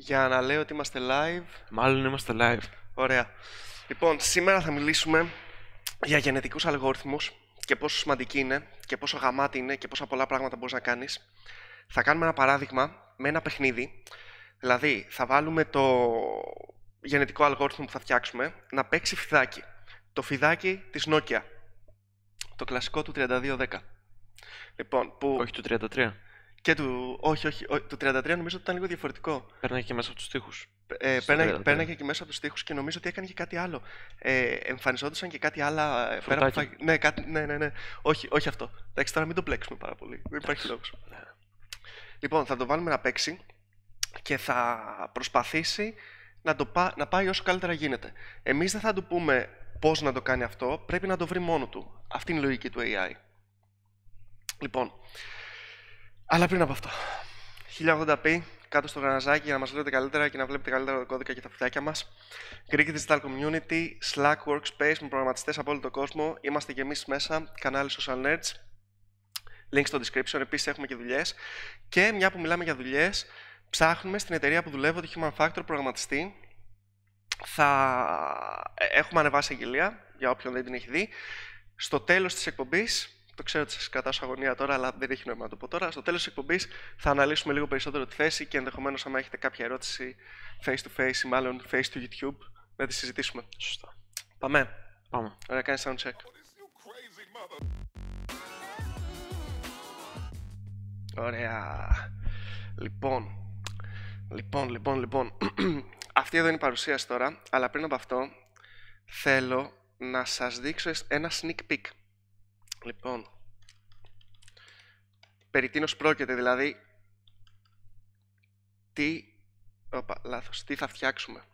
για να λέω ότι είμαστε live. Μάλλον είμαστε live. Ωραία. Λοιπόν, σήμερα θα μιλήσουμε για γενετικούς αλγόριθμους και πόσο σημαντικοί είναι και πόσο γαμάτι είναι και πόσα πολλά πράγματα μπορείς να κάνεις. Θα κάνουμε ένα παράδειγμα με ένα παιχνίδι. Δηλαδή, θα βάλουμε το γενετικό αλγόριθμο που θα φτιάξουμε να παίξει φιδάκι. Το φιδάκι της Nokia. Το κλασικό του 3210. Λοιπόν, που... Όχι του 33. Και του. Όχι, όχι, το 33 νομίζω ότι ήταν λίγο διαφορετικό. Παίρναγε και μέσα από τους τοίχου. Ε, πέρναγε, και μέσα από τους τοίχου και νομίζω ότι έκανε και κάτι άλλο. Ε, εμφανιζόντουσαν και κάτι άλλο... Πέρα ε, ναι, ναι, ναι, ναι, Όχι, όχι αυτό. Εντάξει, τώρα μην το μπλέξουμε πάρα πολύ. Δεν υπάρχει λόγος. Ναι. Λοιπόν, θα το βάλουμε να παίξει και θα προσπαθήσει να, το να πάει όσο καλύτερα γίνεται. Εμείς δεν θα του πούμε πώς να το κάνει αυτό. Πρέπει να το βρει μόνο του. Αυτή είναι η λογική του AI. Λοιπόν, αλλά πριν από αυτό, 1080p κάτω στο γραναζάκι για να μας βλέπετε καλύτερα και να βλέπετε καλύτερα το κώδικα και τα φυτάκια μας. Greek Digital Community, Slack Workspace με προγραμματιστές από όλο τον κόσμο. Είμαστε και εμείς μέσα, κανάλι Social Nerds. Link στο description, επίσης έχουμε και δουλειές. Και μια που μιλάμε για δουλειές, ψάχνουμε στην εταιρεία που δουλεύω, το Human Factor, προγραμματιστή. Θα ε, έχουμε ανεβάσει αγγελία, για όποιον δεν την έχει δει. Στο τέλος της εκπομπής το ξέρω ότι σας κρατάω αγωνία τώρα, αλλά δεν έχει νόημα να το πω τώρα. Στο τέλος της εκπομπής θα αναλύσουμε λίγο περισσότερο τη θέση και ενδεχομένως, αν έχετε κάποια ερώτηση face to face ή μάλλον face to YouTube, να τη συζητήσουμε. Σωστά. Πάμε. Πάμε. Ωραία, κάνεις sound check. Ωραία. Λοιπόν, λοιπόν, λοιπόν, λοιπόν. αυτή εδώ είναι η παρουσίαση τώρα, αλλά πριν από αυτό θέλω να σας δείξω ένα sneak peek Λοιπόν, περί τίνος πρόκειται, δηλαδή, τι, όπα, λάθος, τι θα φτιάξουμε.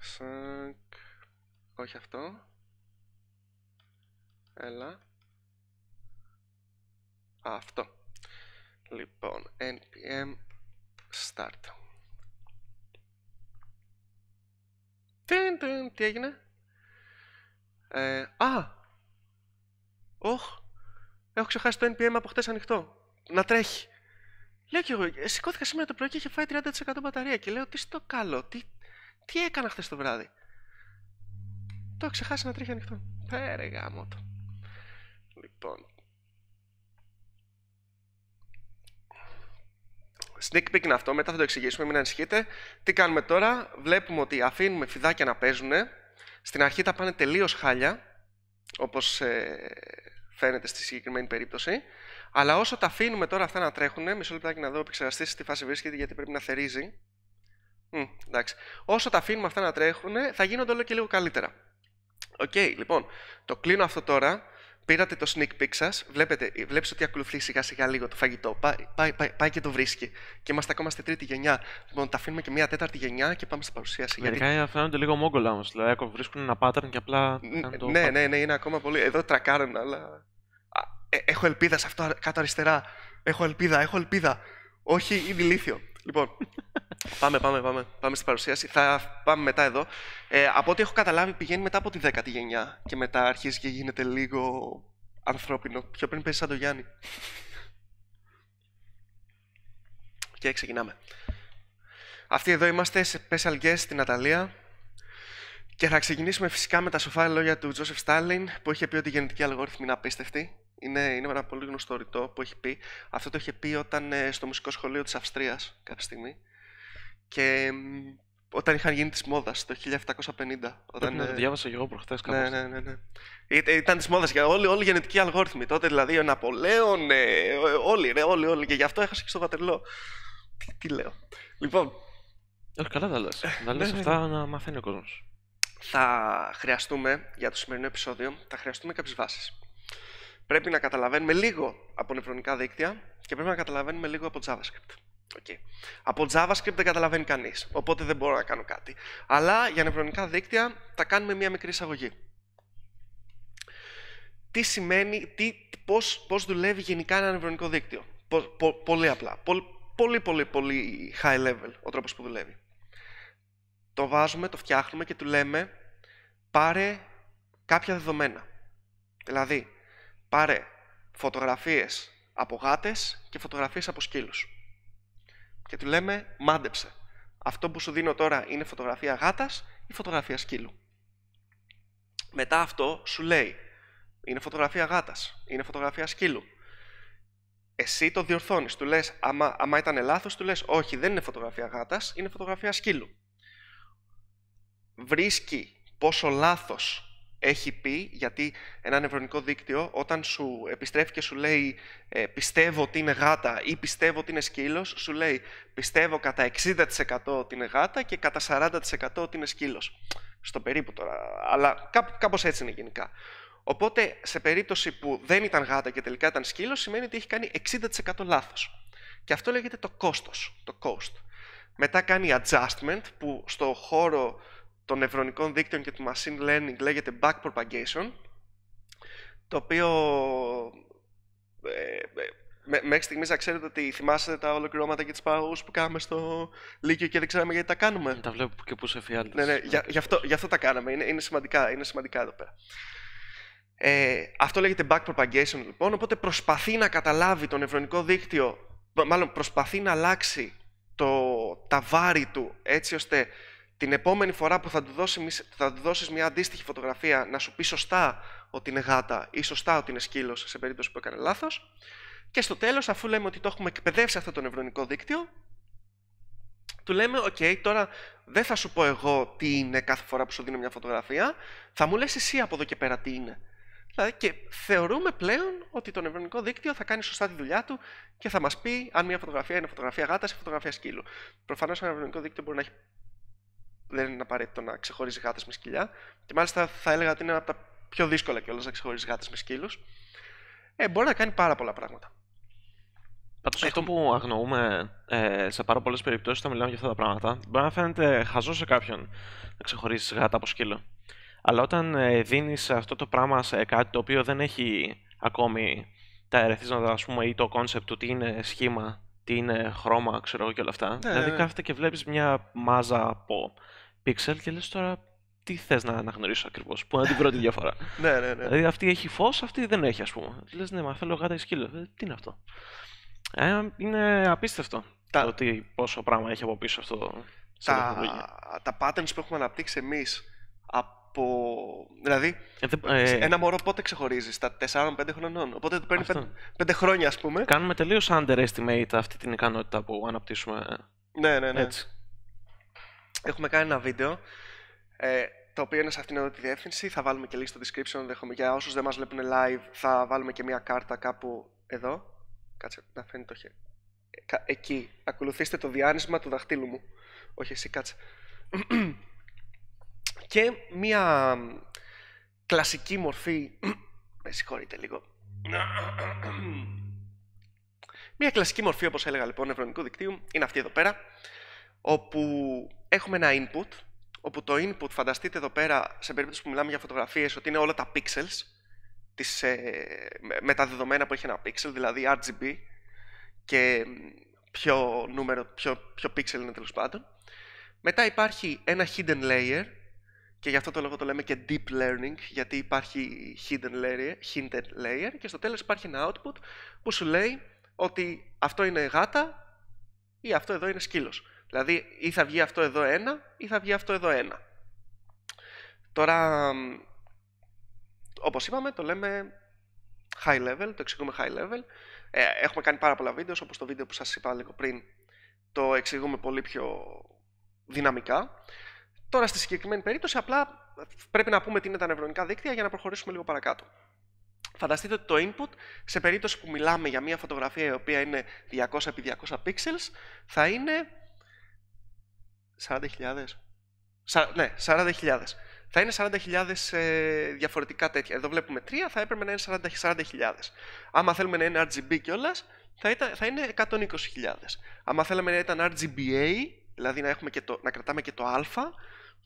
Σακ, όχι αυτό. Έλα. Αυτό. Λοιπόν, npm start. Τι, τι έγινε. Ε, α! Όχ! Έχω ξεχάσει το NPM από χτες ανοιχτό. Να τρέχει. Λέω κι εγώ, σηκώθηκα σήμερα το πρωί και είχε φάει 30% μπαταρία και λέω τι στο καλό, τι, τι έκανα χθες το βράδυ. Το έχω ξεχάσει να τρέχει ανοιχτό. Πέρε γάμο το. Λοιπόν. Sneak peek είναι αυτό, μετά θα το εξηγήσουμε, μην ανησυχείτε. Τι κάνουμε τώρα, βλέπουμε ότι αφήνουμε φιδάκια να παίζουν, στην αρχή τα πάνε τελείως χάλια, όπως ε, φαίνεται στη συγκεκριμένη περίπτωση, αλλά όσο τα αφήνουμε τώρα αυτά να τρέχουν, μισό λεπτάκι να δω επεξεργαστής στη φάση βρίσκεται γιατί πρέπει να θερίζει. Μ, εντάξει. Όσο τα αφήνουμε αυτά να τρέχουν, θα γίνονται όλο και λίγο καλύτερα. Οκ, okay, λοιπόν, το κλείνω αυτό τώρα πήρατε το sneak peek σας, βλέπετε, βλέπεις ότι ακολουθεί σιγά σιγά λίγο το φαγητό. Πάει, και το βρίσκει. Και είμαστε ακόμα στη τρίτη γενιά. Λοιπόν, τα αφήνουμε και μια τέταρτη γενιά και πάμε στην παρουσίαση. Μερικά γιατί... φαίνονται λίγο μόγκολα όμως. Δηλαδή, βρίσκουν ένα pattern και απλά. ναι, ναι, ναι, είναι ακόμα πολύ. Εδώ τρακάρουν, αλλά. Ε, έχω ελπίδα σε αυτό κάτω αριστερά. Έχω ελπίδα, έχω ελπίδα. Όχι, είναι ηλίθιο. Λοιπόν, πάμε, πάμε, πάμε, πάμε στην παρουσίαση. Θα πάμε μετά εδώ. Ε, από ό,τι έχω καταλάβει, πηγαίνει μετά από τη δέκατη γενιά και μετά αρχίζει και γίνεται λίγο ανθρώπινο. Πιο πριν παίζει σαν το Γιάννη. Και ξεκινάμε. Αυτοί εδώ είμαστε σε special guest στην Αταλία. Και θα ξεκινήσουμε φυσικά με τα σοφά λόγια του Τζόσεφ Στάλιν που είχε πει ότι η γενετική αλγόριθμη είναι απίστευτη είναι, είναι ένα πολύ γνωστό ρητό που έχει πει. Αυτό το είχε πει όταν ε, στο μουσικό σχολείο της Αυστρίας κάποια στιγμή. Και όταν είχαν γίνει της μόδας το 1750. Όταν, να το ε, διάβασα και εγώ προχθές ναι, κάπως. Ναι, ναι, ναι. ναι. Ήταν της μόδας για όλοι, όλοι οι γενετικοί αλγόριθμοι. Τότε δηλαδή ο Ναπολέον, ε, όλοι, ρε, όλοι, όλοι. Και γι' αυτό έχασε και στο Βατρελό. Τι, τι λέω. Λοιπόν. Όχι, καλά τα λες. Να λες ναι, ναι, αυτά να μαθαίνει ο κόσμος. Θα χρειαστούμε για το σημερινό επεισόδιο, θα χρειαστούμε κάποιες βάσεις πρέπει να καταλαβαίνουμε λίγο από νευρονικά δίκτυα και πρέπει να καταλαβαίνουμε λίγο από JavaScript. Okay. Από JavaScript δεν καταλαβαίνει κανείς, οπότε δεν μπορώ να κάνω κάτι. Αλλά για νευρονικά δίκτυα θα κάνουμε μία μικρή εισαγωγή. Τι σημαίνει, τι, πώς, πώς δουλεύει γενικά ένα νευρονικό δίκτυο. πολύ απλά, πολύ, πολύ, πολύ, high level ο τρόπος που δουλεύει. Το βάζουμε, το φτιάχνουμε και του λέμε πάρε κάποια δεδομένα. Δηλαδή, πάρε φωτογραφίες από γάτες και φωτογραφίες από σκύλους. Και του λέμε μάντεψε. Αυτό που σου δίνω τώρα είναι φωτογραφία γάτας ή φωτογραφία σκύλου. Μετά αυτό σου λέει είναι φωτογραφία γάτας, είναι φωτογραφία σκύλου. Εσύ το διορθώνεις. Του λες, άμα, άμα ήταν λάθος, του λες, Όχι, δεν είναι φωτογραφία γάτας, είναι φωτογραφία σκύλου. Βρίσκει πόσο λάθος έχει πει, γιατί ένα νευρονικό δίκτυο όταν σου επιστρέφει και σου λέει ε, πιστεύω ότι είναι γάτα ή πιστεύω ότι είναι σκύλος, σου λέει πιστεύω κατά 60% ότι είναι γάτα και κατά 40% ότι είναι σκύλος. Στο περίπου τώρα, αλλά κάπω κάπως έτσι είναι γενικά. Οπότε, σε περίπτωση που δεν ήταν γάτα και τελικά ήταν σκύλος, σημαίνει ότι έχει κάνει 60% λάθος. Και αυτό λέγεται το κόστος, το cost. Μετά κάνει adjustment, που στο χώρο των νευρονικών δίκτυων και του machine learning λέγεται backpropagation, το οποίο ε, ε, με, μέχρι στιγμής να ξέρετε ότι θυμάστε τα ολοκληρώματα και τις παραγωγούς που κάναμε στο Λύκειο και δεν ξέραμε γιατί τα κάνουμε. Τα βλέπω και πού σε φιάλτες. Ναι, ναι, για, γι, αυτό, τα κάναμε. Είναι, είναι, σημαντικά, είναι σημαντικά εδώ πέρα. Ε, αυτό λέγεται backpropagation λοιπόν, οπότε προσπαθεί να καταλάβει το νευρονικό δίκτυο, μάλλον προσπαθεί να αλλάξει το, τα βάρη του έτσι ώστε την επόμενη φορά που θα του, δώσει, θα του δώσεις μια αντίστοιχη φωτογραφία να σου πει σωστά ότι είναι γάτα ή σωστά ότι είναι σκύλος σε περίπτωση που έκανε λάθος. Και στο τέλος, αφού λέμε ότι το έχουμε εκπαιδεύσει αυτό το νευρονικό δίκτυο, του λέμε, οκ, okay, τώρα δεν θα σου πω εγώ τι είναι κάθε φορά που σου δίνω μια φωτογραφία, θα μου λες εσύ από εδώ και πέρα τι είναι. Δηλαδή και θεωρούμε πλέον ότι το νευρονικό δίκτυο θα κάνει σωστά τη δουλειά του και θα μας πει αν μια φωτογραφία είναι φωτογραφία γάτας ή φωτογραφία σκύλου. Προφανώς ένα νευρονικό δίκτυο μπορεί να έχει δεν είναι απαραίτητο να ξεχωρίζει γάτες με σκυλιά. Και μάλιστα θα έλεγα ότι είναι ένα από τα πιο δύσκολα κιόλας να ξεχωρίζει γάτες με σκύλους. Ε, μπορεί να κάνει πάρα πολλά πράγματα. Πάντως ε, αυτό που αγνοούμε ε, σε πάρα πολλές περιπτώσεις όταν μιλάμε για αυτά τα πράγματα, μπορεί να φαίνεται χαζό σε κάποιον να ξεχωρίζεις γάτα από σκύλο. Αλλά όταν ε, δίνεις αυτό το πράγμα σε κάτι το οποίο δεν έχει ακόμη τα ερεθίσματα, ας πούμε, ή το κόνσεπτ του τι είναι σχήμα, τι είναι χρώμα, ξέρω εγώ και όλα αυτά. Ναι, δηλαδή ναι, ναι. κάθεται και βλέπεις μια μάζα από pixel και λες τώρα τι θες να αναγνωρίσω ακριβώς, Πού είναι την πρώτη διαφορά. ναι, ναι, ναι. Δηλαδή αυτή έχει φως, αυτή δεν έχει, ας πούμε. Λες ναι, μα θέλω γάτα ή σκύλο. Ε, τι είναι αυτό. Ε, είναι απίστευτο το ότι πόσο πράγμα έχει από πίσω αυτό. Τα, τα patterns που έχουμε αναπτύξει εμείς από. Δηλαδή, ε, ε, ένα μωρό πότε ξεχωρίζεις, στα 4-5 χρονών. Οπότε το παίρνει 5 χρόνια, ας πούμε. Κάνουμε τελείως underestimate αυτή την ικανότητα που αναπτύσσουμε. Ναι, ναι, ναι. Έτσι. Έχουμε κάνει ένα βίντεο ε, το οποίο είναι σε αυτήν εδώ τη διεύθυνση. Θα βάλουμε και link στο description. Δέχομαι. Για όσους δεν μας βλέπουν live, θα βάλουμε και μια κάρτα κάπου εδώ. Κάτσε να φαίνεται το χέρι. Ε, εκεί. Ακολουθήστε το διάνυσμα του δαχτύλου μου. Όχι, εσύ κάτσε. και μια κλασική μορφή. Με συγχωρείτε λίγο. Μια κλασική μορφή, όπως έλεγα λοιπόν, ευρωνικού δικτύου είναι αυτή εδώ πέρα όπου έχουμε ένα input, όπου το input, φανταστείτε εδώ πέρα, σε περίπτωση που μιλάμε για φωτογραφίες, ότι είναι όλα τα pixels, τις, ε, με τα δεδομένα που έχει ένα pixel, δηλαδή RGB, και ποιο νούμερο, ποιο, ποιο pixel είναι τέλος πάντων. Μετά υπάρχει ένα hidden layer, και γι' αυτό το λόγο το λέμε και deep learning, γιατί υπάρχει hidden layer, hidden layer και στο τέλος υπάρχει ένα output που σου λέει ότι αυτό είναι γάτα ή αυτό εδώ είναι σκύλος. Δηλαδή ή θα βγει αυτό εδώ ένα ή θα βγει αυτό εδώ ένα. Τώρα, όπως είπαμε, το λέμε high level, το εξηγούμε high level. Ε, έχουμε κάνει πάρα πολλά βίντεος, όπως το βίντεο που σας είπα λίγο πριν, το εξηγούμε πολύ πιο δυναμικά. Τώρα, στη συγκεκριμένη περίπτωση, απλά πρέπει να πούμε τι είναι τα νευρονικά δίκτυα για να προχωρήσουμε λίγο παρακάτω. Φανταστείτε ότι το input, σε περίπτωση που μιλάμε για μια φωτογραφία η οποία είναι 200x200 pixels, θα είναι 40.000. Ναι, 40.000. Θα είναι 40.000 ε, διαφορετικά τέτοια. Εδώ βλέπουμε 3, θα έπρεπε να είναι 40.000. Άμα θέλουμε να είναι RGB κιόλας, θα, θα είναι 120.000. Άμα θέλαμε να ήταν RGBA, δηλαδή να, έχουμε και το, να κρατάμε και το α,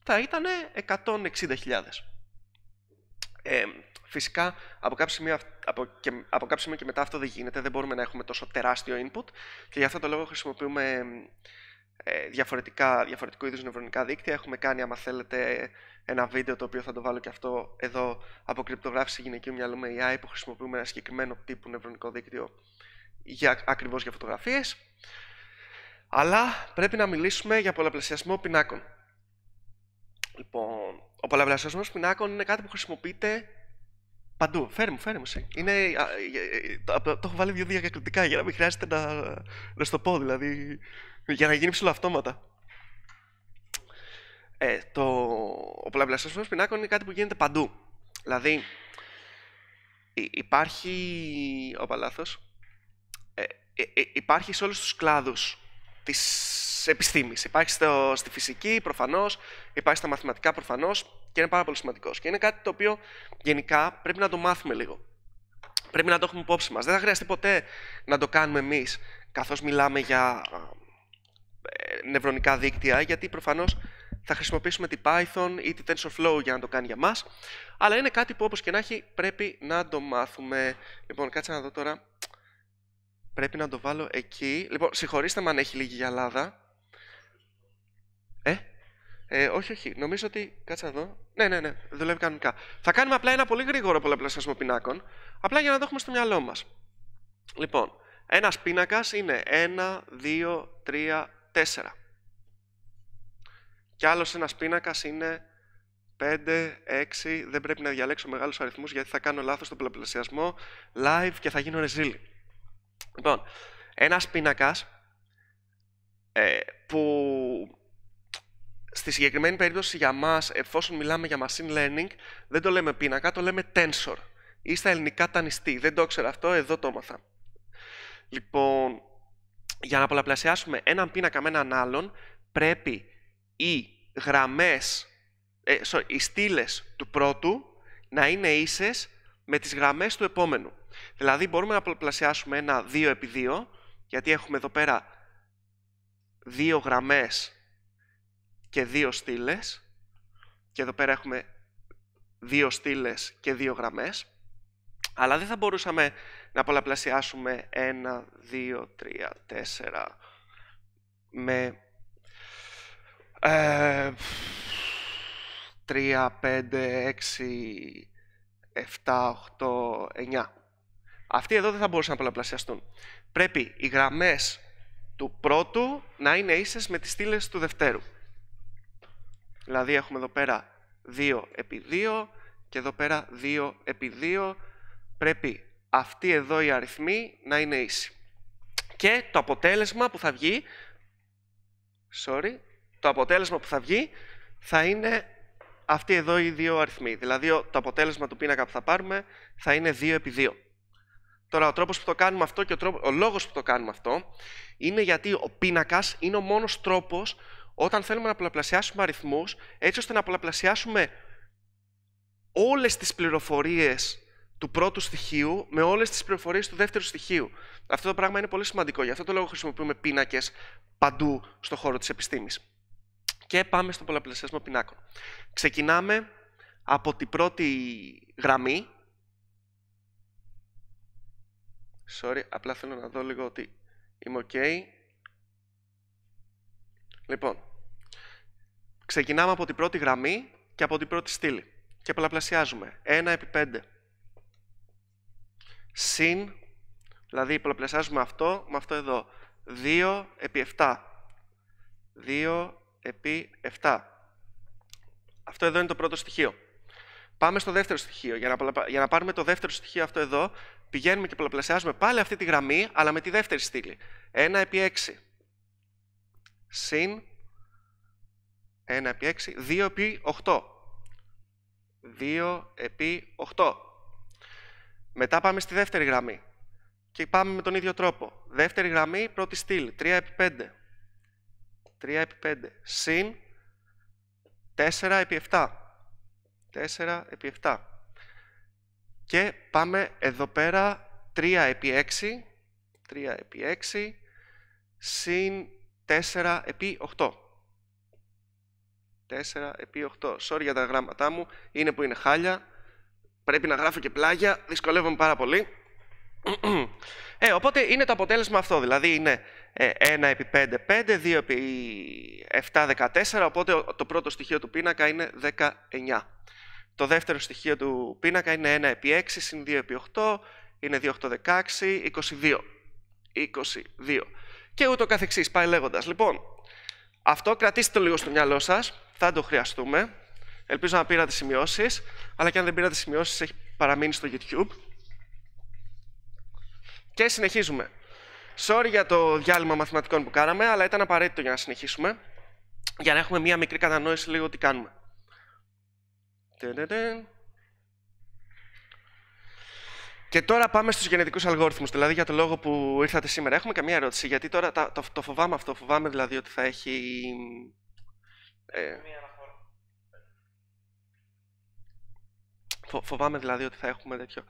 θα ήταν 160.000. Ε, φυσικά, από κάποιο, σημείο, από, και, από κάποιο σημείο και μετά αυτό δεν γίνεται, δεν μπορούμε να έχουμε τόσο τεράστιο input και γι' αυτό το λόγο χρησιμοποιούμε ε, διαφορετικά, διαφορετικού είδους νευρονικά δίκτυα. Έχουμε κάνει, άμα θέλετε, ένα βίντεο το οποίο θα το βάλω και αυτό εδώ από κρυπτογράφηση γυναικείου μυαλού με AI που χρησιμοποιούμε ένα συγκεκριμένο τύπου νευρονικό δίκτυο για, ακριβώς για φωτογραφίες. Αλλά πρέπει να μιλήσουμε για πολλαπλασιασμό πινάκων. Λοιπόν, ο πολλαπλασιασμός πινάκων είναι κάτι που χρησιμοποιείται Παντού. Φέρε μου, φέρε μου. Είναι, ε, ε, το, το, έχω βάλει διακριτικά για να μην χρειάζεται να, να στο πω, δηλαδή. Για να γίνει ψηλοαυτόματα. Ε, το, ο πολλαπλασιασμό πινάκων είναι κάτι που γίνεται παντού. Δηλαδή, υπάρχει. ο λάθος. Ε, υπάρχει σε όλους τους κλάδους της επιστήμης. Υπάρχει στη φυσική προφανώς, υπάρχει στα μαθηματικά προφανώς, και είναι πάρα πολύ σημαντικός. Και είναι κάτι το οποίο γενικά πρέπει να το μάθουμε λίγο. Πρέπει να το έχουμε υπόψη μας. Δεν θα χρειαστεί ποτέ να το κάνουμε εμείς καθώς μιλάμε για ε, νευρονικά δίκτυα, γιατί προφανώς θα χρησιμοποιήσουμε την Python ή την TensorFlow για να το κάνει για μας. Αλλά είναι κάτι που όπως και να έχει πρέπει να το μάθουμε. Λοιπόν, κάτσε να δω τώρα. Πρέπει να το βάλω εκεί. Λοιπόν, συγχωρήστε με αν έχει λίγη γυαλάδα. Ε, ε, όχι, όχι. Νομίζω ότι. Κάτσε εδώ. Ναι, ναι, ναι. Δουλεύει κανονικά. Θα κάνουμε απλά ένα πολύ γρήγορο πολλαπλασιασμό πινάκων. Απλά για να το έχουμε στο μυαλό μας. Λοιπόν, ένας πίνακας είναι 1, 2, 3, 4. Και άλλος ένας πίνακας είναι 5, 6. Δεν πρέπει να διαλέξω μεγάλους αριθμούς γιατί θα κάνω λάθος τον πολλαπλασιασμό live και θα γίνω ρεζίλη. Λοιπόν, ένας πίνακας ε, που Στη συγκεκριμένη περίπτωση για μας, εφόσον μιλάμε για machine learning, δεν το λέμε πίνακα, το λέμε tensor. Ή στα ελληνικά τανιστή. Δεν το ήξερα αυτό, εδώ το έμαθα. Λοιπόν, για να πολλαπλασιάσουμε έναν πίνακα με έναν άλλον, πρέπει οι γραμμές, ε, οι στήλες του πρώτου να είναι ίσες με τις γραμμές του επόμενου. Δηλαδή μπορούμε να πολλαπλασιάσουμε ένα 2 επί 2, γιατί έχουμε εδώ πέρα δύο γραμμές και δύο στήλες. Και εδώ πέρα έχουμε δύο στήλες και δύο γραμμές. Αλλά δεν θα μπορούσαμε να πολλαπλασιάσουμε 1, 2, 3, 4 με ε, 3, 5, 6, 7, 8, 9. Αυτοί εδώ δεν θα μπορούσαν να πολλαπλασιαστούν. Πρέπει οι γραμμές του πρώτου να είναι ίσες με τις στήλες του δευτέρου. Δηλαδή έχουμε εδώ πέρα 2 επί 2 και εδώ πέρα 2 επί 2. Πρέπει αυτή εδώ η αριθμή να είναι ίση. Και το αποτέλεσμα που θα βγει, sorry, το αποτέλεσμα που θα βγει θα είναι αυτή εδώ η δύο αριθμή, Δηλαδή το αποτέλεσμα του πίνακα που θα πάρουμε θα είναι 2 επί 2. Τώρα ο τρόπος που το κάνουμε αυτό και ο, ο λόγος που το κάνουμε αυτό είναι γιατί ο πίνακας είναι ο μόνος τρόπος όταν θέλουμε να πολλαπλασιάσουμε αριθμούς, έτσι ώστε να πολλαπλασιάσουμε όλες τις πληροφορίες του πρώτου στοιχείου με όλες τις πληροφορίες του δεύτερου στοιχείου. Αυτό το πράγμα είναι πολύ σημαντικό, γι' αυτό το λόγο χρησιμοποιούμε πίνακες παντού στο χώρο της επιστήμης. Και πάμε στο πολλαπλασιασμό πινάκων. Ξεκινάμε από την πρώτη γραμμή. Sorry, απλά θέλω να δω λίγο ότι είμαι ok. Λοιπόν, ξεκινάμε από την πρώτη γραμμή και από την πρώτη στήλη και πολλαπλασιάζουμε 1 επί 5 συν, δηλαδή πολλαπλασιάζουμε αυτό με αυτό εδώ, 2 επί 7. 2 επί 7. Αυτό εδώ είναι το πρώτο στοιχείο. Πάμε στο δεύτερο στοιχείο. Για να, για να πάρουμε το δεύτερο στοιχείο αυτό εδώ, πηγαίνουμε και πολλαπλασιάζουμε πάλι αυτή τη γραμμή, αλλά με τη δεύτερη στήλη. 1 επί 6. Συν 1 επί 6, 2 επί 8. 2 επί 8. Μετά πάμε στη δεύτερη γραμμή. Και πάμε με τον ίδιο τρόπο. Δεύτερη γραμμή, πρώτη στήλη, 3 επί 5. 3 επί 5. Συν 4 επί 7. 4 επί 7. Και πάμε εδώ πέρα 3 επί 6. 3 επί 6. Συν 4 επί 8. 4 επί 8. Sorry για τα γράμματά μου, είναι που είναι χάλια. Πρέπει να γράφω και πλάγια, δυσκολεύομαι πάρα πολύ. Ε, οπότε είναι το αποτέλεσμα αυτό, δηλαδή είναι 1 ε, επί 5, 5, 2 επί 7, 14, οπότε το πρώτο στοιχείο του πίνακα είναι 19. Το δεύτερο στοιχείο του πίνακα είναι 1 επί 6, συν 2 επί 8, είναι 2, 8, 16, 22. 22. Και ούτω καθεξής, πάει λέγοντας. Λοιπόν, αυτό κρατήστε το λίγο στο μυαλό σας θα το χρειαστούμε. Ελπίζω να πήρατε σημειώσεις, αλλά και αν δεν πήρατε σημειώσεις έχει παραμείνει στο YouTube. Και συνεχίζουμε. Sorry για το διάλειμμα μαθηματικών που κάναμε, αλλά ήταν απαραίτητο για να συνεχίσουμε, για να έχουμε μία μικρή κατανόηση λίγο τι κάνουμε. Και τώρα πάμε στους γενετικούς αλγόριθμους, δηλαδή για το λόγο που ήρθατε σήμερα. Έχουμε καμία ερώτηση, γιατί τώρα το φοβάμαι αυτό, φοβάμαι δηλαδή ότι θα έχει ε, φο, φοβάμαι δηλαδή ότι θα έχουμε τέτοιο.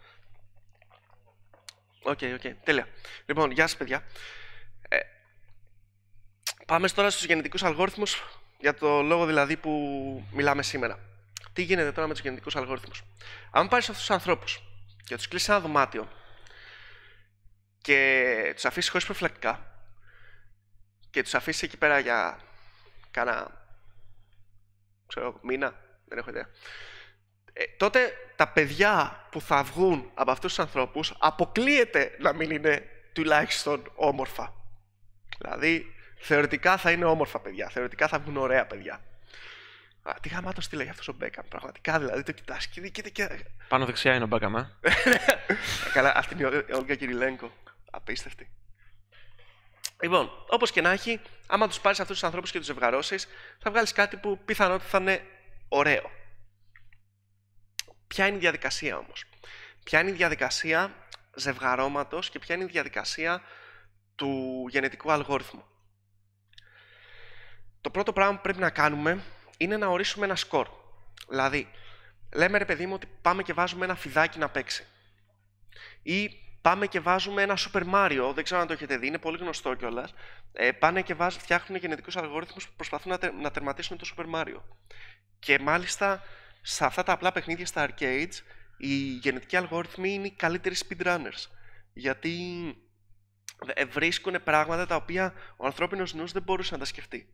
Οκ, okay, οκ, okay, τέλεια. Λοιπόν, γεια σας παιδιά. Ε, πάμε τώρα στους γενετικούς αλγόριθμους, για το λόγο δηλαδή που μιλάμε σήμερα. Τι γίνεται τώρα με τους γενετικούς αλγόριθμους. Αν πάρεις αυτούς τους ανθρώπους και τους κλείσεις ένα δωμάτιο και τους αφήσεις χωρίς προφυλακτικά και τους αφήσεις εκεί πέρα για κάνα ξέρω, μήνα, δεν έχω ιδέα. Ε, τότε τα παιδιά που θα βγουν από αυτούς τους ανθρώπους αποκλείεται να μην είναι τουλάχιστον όμορφα. Δηλαδή, θεωρητικά θα είναι όμορφα παιδιά, θεωρητικά θα βγουν ωραία παιδιά. τι γαμάτος τι λέει αυτός ο Μπέκαμ. Πραγματικά δηλαδή το κοιτάς Και, και, και... Πάνω δεξιά είναι ο Μπέκαμ, ε. Καλά, αυτή είναι η Όλγα Κυριλέγκο. Απίστευτη. Λοιπόν, όπως και να έχει, άμα τους πάρεις αυτούς τους ανθρώπους και τους ζευγαρώσεις, θα βγάλεις κάτι που πιθανότατα θα είναι ωραίο. Ποια είναι η διαδικασία όμως. Ποια είναι η διαδικασία ζευγαρώματος και ποια είναι η διαδικασία του γενετικού αλγόριθμου. Το πρώτο πράγμα που πρέπει να κάνουμε είναι να ορίσουμε ένα σκορ. Δηλαδή, λέμε ρε παιδί μου ότι πάμε και βάζουμε ένα φιδάκι να παίξει. Ή πάμε και βάζουμε ένα Super Mario. Δεν ξέρω αν το έχετε δει, είναι πολύ γνωστό κιόλας. Ε, πάνε και βάζουν, φτιάχνουν γενετικούς αλγόριθμους που προσπαθούν να, τερματίσουν το Super Mario. Και μάλιστα σε αυτά τα απλά παιχνίδια στα arcades, οι γενετικοί αλγόριθμοι είναι οι καλύτεροι speedrunners. Γιατί ε, βρίσκουν πράγματα τα οποία ο ανθρώπινος νους δεν μπορούσε να τα σκεφτεί.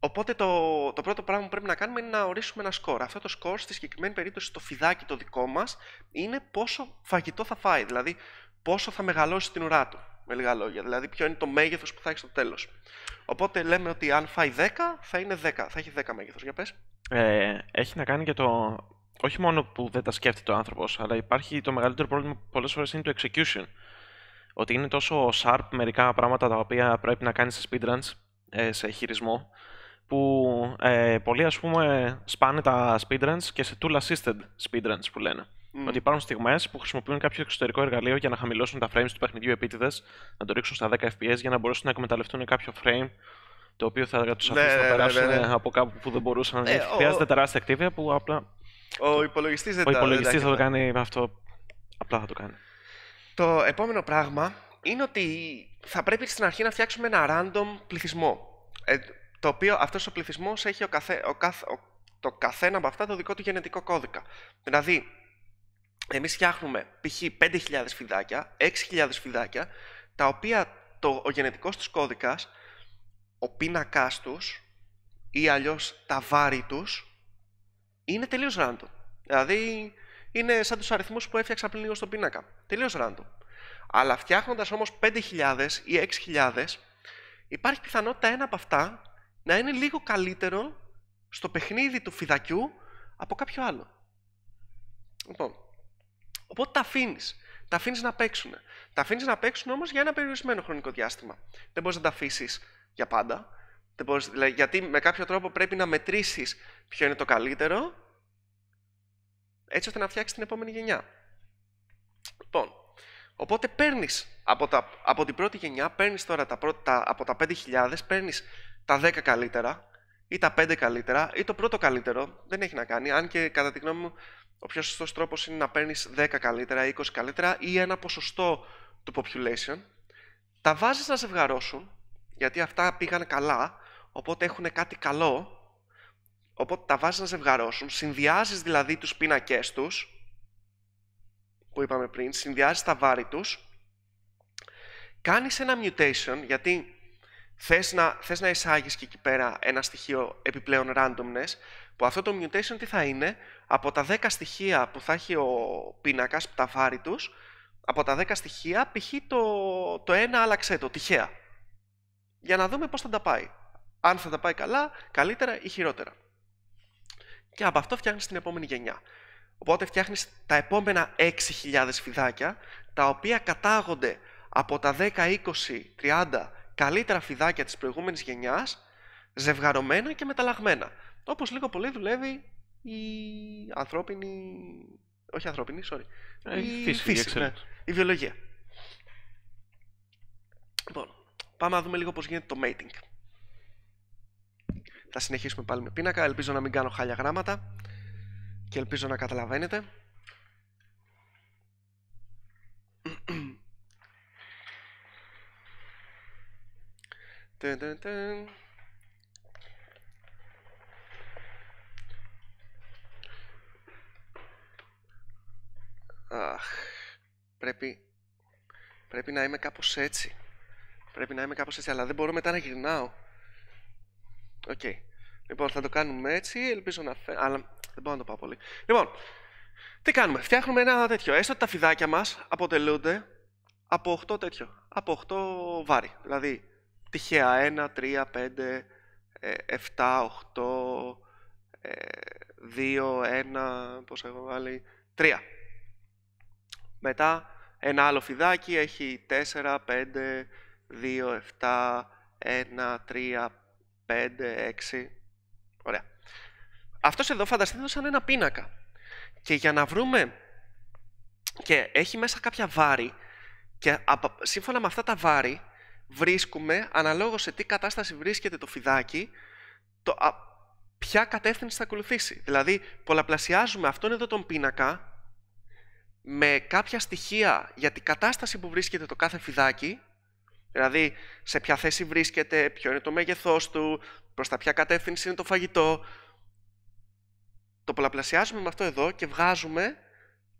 Οπότε το, το πρώτο πράγμα που πρέπει να κάνουμε είναι να ορίσουμε ένα σκορ. Αυτό το σκορ στη συγκεκριμένη περίπτωση το φιδάκι το δικό μας είναι πόσο φαγητό θα φάει, δηλαδή πόσο θα μεγαλώσει την ουρά του. Με λίγα λόγια, δηλαδή ποιο είναι το μέγεθος που θα έχει στο τέλος. Οπότε λέμε ότι αν φάει 10 θα είναι 10, θα έχει 10 μέγεθος, Για πες. Ε, έχει να κάνει και το... Όχι μόνο που δεν τα σκέφτεται ο άνθρωπος, αλλά υπάρχει το μεγαλύτερο πρόβλημα που πολλές φορές είναι το execution. Ότι είναι τόσο sharp μερικά πράγματα τα οποία πρέπει να κάνεις σε speedruns, ε, σε χειρισμό, που ε, πολλοί ας πούμε σπάνε τα speedruns και σε tool assisted speedruns που λένε. Mm. Ότι υπάρχουν στιγμές που χρησιμοποιούν κάποιο εξωτερικό εργαλείο για να χαμηλώσουν τα frames του παιχνιδιού επίτηδες, να το ρίξουν στα 10 FPS για να μπορέσουν να εκμεταλλευτούν κάποιο frame το οποίο θα τους ναι, αφήσει να ναι, ναι, περάσουν από κάπου που δεν μπορούσαν. Ε, Χρειάζεται ο... τεράστια ακτίβια που απλά. Ο υπολογιστής δεν Ο υπολογιστής θα το κάνει αυτό. Απλά θα το κάνει. Το επόμενο πράγμα είναι ότι θα πρέπει στην αρχή να φτιάξουμε ένα random πληθυσμό. Ε, το οποίο αυτός ο πληθυσμός έχει ο καθέ, ο καθ, το καθένα από αυτά το δικό του γενετικό κώδικα. Δηλαδή, εμείς φτιάχνουμε π.χ. 5.000 φιδάκια, 6.000 φιδάκια, τα οποία το, ο γενετικός τους κώδικας, ο πίνακάς τους ή αλλιώς τα βάρη τους, είναι τελείως random. Δηλαδή, είναι σαν τους αριθμούς που έφτιαξα πριν λίγο στον πίνακα. Τελείως random. Αλλά φτιάχνοντας όμως 5.000 ή 6.000, υπάρχει πιθανότητα ένα από αυτά να είναι λίγο καλύτερο στο παιχνίδι του φιδακιού από κάποιο άλλο. Λοιπόν, οπότε τα αφήνεις. Τα αφήνεις να παίξουν. Τα αφήνεις να παίξουν όμως για ένα περιορισμένο χρονικό διάστημα. Δεν μπορείς να τα αφήσεις για πάντα. Δεν δηλαδή, γιατί με κάποιο τρόπο πρέπει να μετρήσεις ποιο είναι το καλύτερο, έτσι ώστε να φτιάξεις την επόμενη γενιά. Λοιπόν, οπότε παίρνεις από, από την πρώτη γενιά, παίρνεις τώρα τα πρώτα, από τα 5.000, παίρνεις τα 10 καλύτερα ή τα 5 καλύτερα ή το πρώτο καλύτερο. Δεν έχει να κάνει. Αν και κατά τη γνώμη μου ο πιο σωστός τρόπος είναι να παίρνεις 10 καλύτερα ή 20 καλύτερα ή ένα ποσοστό του population. Τα βάζεις να ζευγαρώσουν γιατί αυτά πήγαν καλά. Οπότε έχουν κάτι καλό. Οπότε τα βάζεις να ζευγαρώσουν. Συνδυάζεις δηλαδή τους πίνακές τους που είπαμε πριν, συνδυάζεις τα βάρη τους, κάνεις ένα mutation, γιατί θες να, θες να εισάγεις και εκεί πέρα ένα στοιχείο επιπλέον randomness, που αυτό το mutation τι θα είναι, από τα 10 στοιχεία που θα έχει ο πίνακας, τα βάρη τους. από τα 10 στοιχεία, π.χ. το, το ένα άλλαξε το, τυχαία. Για να δούμε πώς θα τα πάει. Αν θα τα πάει καλά, καλύτερα ή χειρότερα. Και από αυτό φτιάχνεις την επόμενη γενιά. Οπότε φτιάχνεις τα επόμενα 6.000 φυδάκια τα οποία κατάγονται από τα 10, 20, 30, καλύτερα φιδάκια της προηγούμενης γενιάς, ζευγαρωμένα και μεταλλαγμένα. Όπως λίγο πολύ δουλεύει η ανθρώπινη... Όχι ανθρώπινη, sorry. Ε, η φύση, ναι, η βιολογία. Λοιπόν, πάμε να δούμε λίγο πώς γίνεται το mating. Θα συνεχίσουμε πάλι με πίνακα, ελπίζω να μην κάνω χάλια γράμματα και ελπίζω να καταλαβαίνετε. Αχ, πρέπει, πρέπει να είμαι κάπως έτσι. Πρέπει να είμαι κάπως έτσι, αλλά δεν μπορώ μετά να γυρνάω. Οκ. Okay. Λοιπόν, θα το κάνουμε έτσι, ελπίζω να φέρω, αλλά δεν μπορώ να το πάω πολύ. Λοιπόν, τι κάνουμε, φτιάχνουμε ένα τέτοιο. Έστω ότι τα φιδάκια μας αποτελούνται από 8 τέτοιο, από 8 βάρη. Δηλαδή, τυχαία 1, 3, 5, 7, 8, 2, 1, πως έχω βάλει, 3. Μετά ένα άλλο φιδάκι έχει 4, 5, 2, 7, 1, 3, 5, 6. Ωραία. Αυτός εδώ φανταστείτε σαν ένα πίνακα. Και για να βρούμε. και έχει μέσα κάποια βάρη. Και σύμφωνα με αυτά τα βάρη βρίσκουμε, αναλόγως σε τι κατάσταση βρίσκεται το φιδάκι, το, ποια κατεύθυνση θα ακολουθήσει. Δηλαδή, πολλαπλασιάζουμε αυτόν εδώ τον πίνακα με κάποια στοιχεία για την κατάσταση που βρίσκεται το κάθε φιδάκι, δηλαδή σε ποια θέση βρίσκεται, ποιο είναι το μέγεθός του, προς τα ποια κατεύθυνση είναι το φαγητό. Το πολλαπλασιάζουμε με αυτό εδώ και βγάζουμε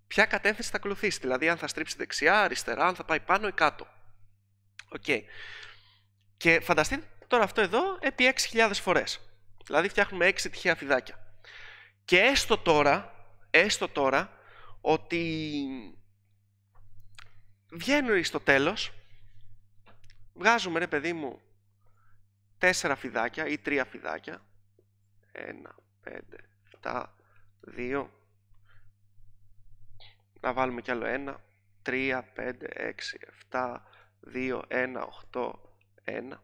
ποια κατεύθυνση θα ακολουθήσει, δηλαδή αν θα στρίψει δεξιά, αριστερά, αν θα πάει πάνω ή κάτω. Και φανταστείτε τώρα αυτό εδώ επί 6.000 φορές. Δηλαδή φτιάχνουμε 6 τυχαία φιδάκια. Και έστω τώρα, έστω τώρα, ότι βγαίνουν στο τέλος, βγάζουμε ρε παιδί μου 4 φιδάκια ή 3 φιδάκια, 1, 5, 7, 2, να βάλουμε κι άλλο 1, 3, 5, 6, 7, 2, 1, 8, 1.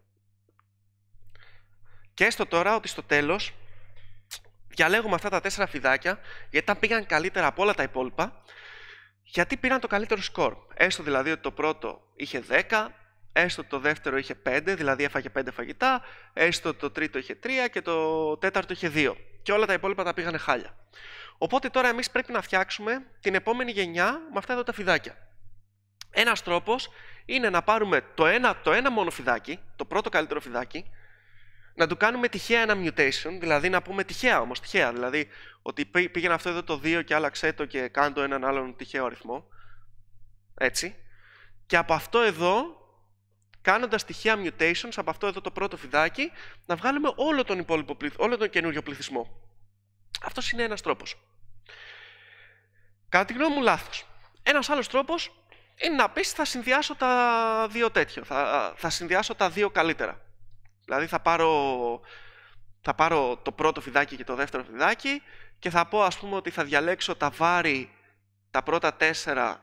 Και έστω τώρα ότι στο τέλος διαλέγουμε αυτά τα τέσσερα φυδάκια, γιατί τα πήγαν καλύτερα από όλα τα υπόλοιπα γιατί πήραν το καλύτερο σκορ. Έστω δηλαδή ότι το πρώτο είχε 10, έστω το δεύτερο είχε 5, δηλαδή έφαγε 5 φαγητά, έστω το τρίτο είχε 3 και το τέταρτο είχε 2. Και όλα τα υπόλοιπα τα πήγανε χάλια. Οπότε τώρα εμείς πρέπει να φτιάξουμε την επόμενη γενιά με αυτά εδώ τα φυδάκια ένας τρόπος είναι να πάρουμε το ένα, το ένα μόνο φιδάκι, το πρώτο καλύτερο φιδάκι, να του κάνουμε τυχαία ένα mutation, δηλαδή να πούμε τυχαία όμως, τυχαία, δηλαδή ότι πήγαινε αυτό εδώ το 2 και άλλαξε το και κάνω έναν άλλον τυχαίο αριθμό, έτσι, και από αυτό εδώ, κάνοντας τυχαία mutations, από αυτό εδώ το πρώτο φιδάκι, να βγάλουμε όλο τον, υπόλοιπο όλο τον καινούριο πληθυσμό. Αυτός είναι ένας τρόπος. Κατά τη γνώμη μου λάθος. Ένας άλλος τρόπος είναι να πεις θα συνδυάσω τα δύο τέτοιο, θα, θα συνδυάσω τα δύο καλύτερα. Δηλαδή θα πάρω, θα πάρω το πρώτο φιδάκι και το δεύτερο φιδάκι και θα πω ας πούμε ότι θα διαλέξω τα βάρη τα πρώτα τέσσερα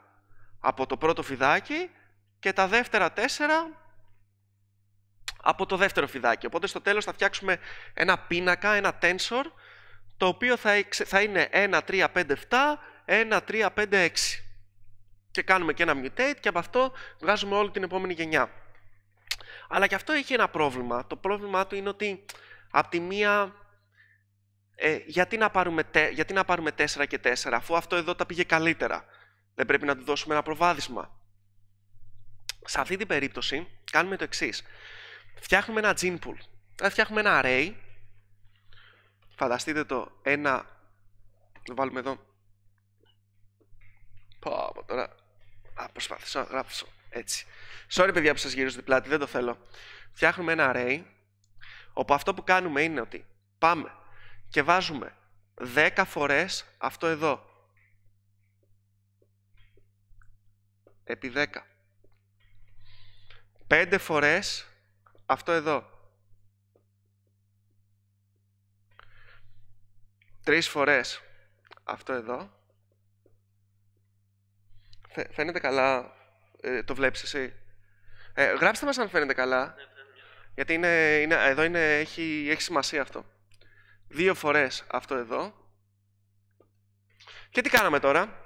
από το πρώτο φιδάκι και τα δεύτερα τέσσερα από το δεύτερο φιδάκι. Οπότε στο τέλος θα φτιάξουμε ένα πίνακα, ένα tensor, το οποίο θα, θα είναι 1, 3, 5, 7, 1, 3, 5, 6 και κάνουμε και ένα mutate και από αυτό βγάζουμε όλη την επόμενη γενιά. Αλλά και αυτό έχει ένα πρόβλημα. Το πρόβλημά του είναι ότι από τη μία ε, γιατί, να πάρουμε γιατί να πάρουμε 4 και 4 αφού αυτό εδώ τα πήγε καλύτερα. Δεν πρέπει να του δώσουμε ένα προβάδισμα. Σε αυτή την περίπτωση κάνουμε το εξής. Φτιάχνουμε ένα gene pool. Ε, φτιάχνουμε ένα array. Φανταστείτε το ένα... Το βάλουμε εδώ. Πάω τώρα Α, προσπάθησα να γράψω. Έτσι. Sorry, παιδιά, που σας γυρίζω την πλάτη, δεν το θέλω. Φτιάχνουμε ένα array, όπου αυτό που κάνουμε είναι ότι πάμε και βάζουμε 10 φορές αυτό εδώ. Επί 10. 5 φορές αυτό εδώ. 3 φορές αυτό εδώ. Φαίνεται καλά. Ε, το βλέπεις εσύ. Ε, γράψτε μας αν φαίνεται καλά. Γιατί είναι, εδώ έχει, έχει σημασία αυτό. Δύο φορές αυτό εδώ. Και τι κάναμε τώρα.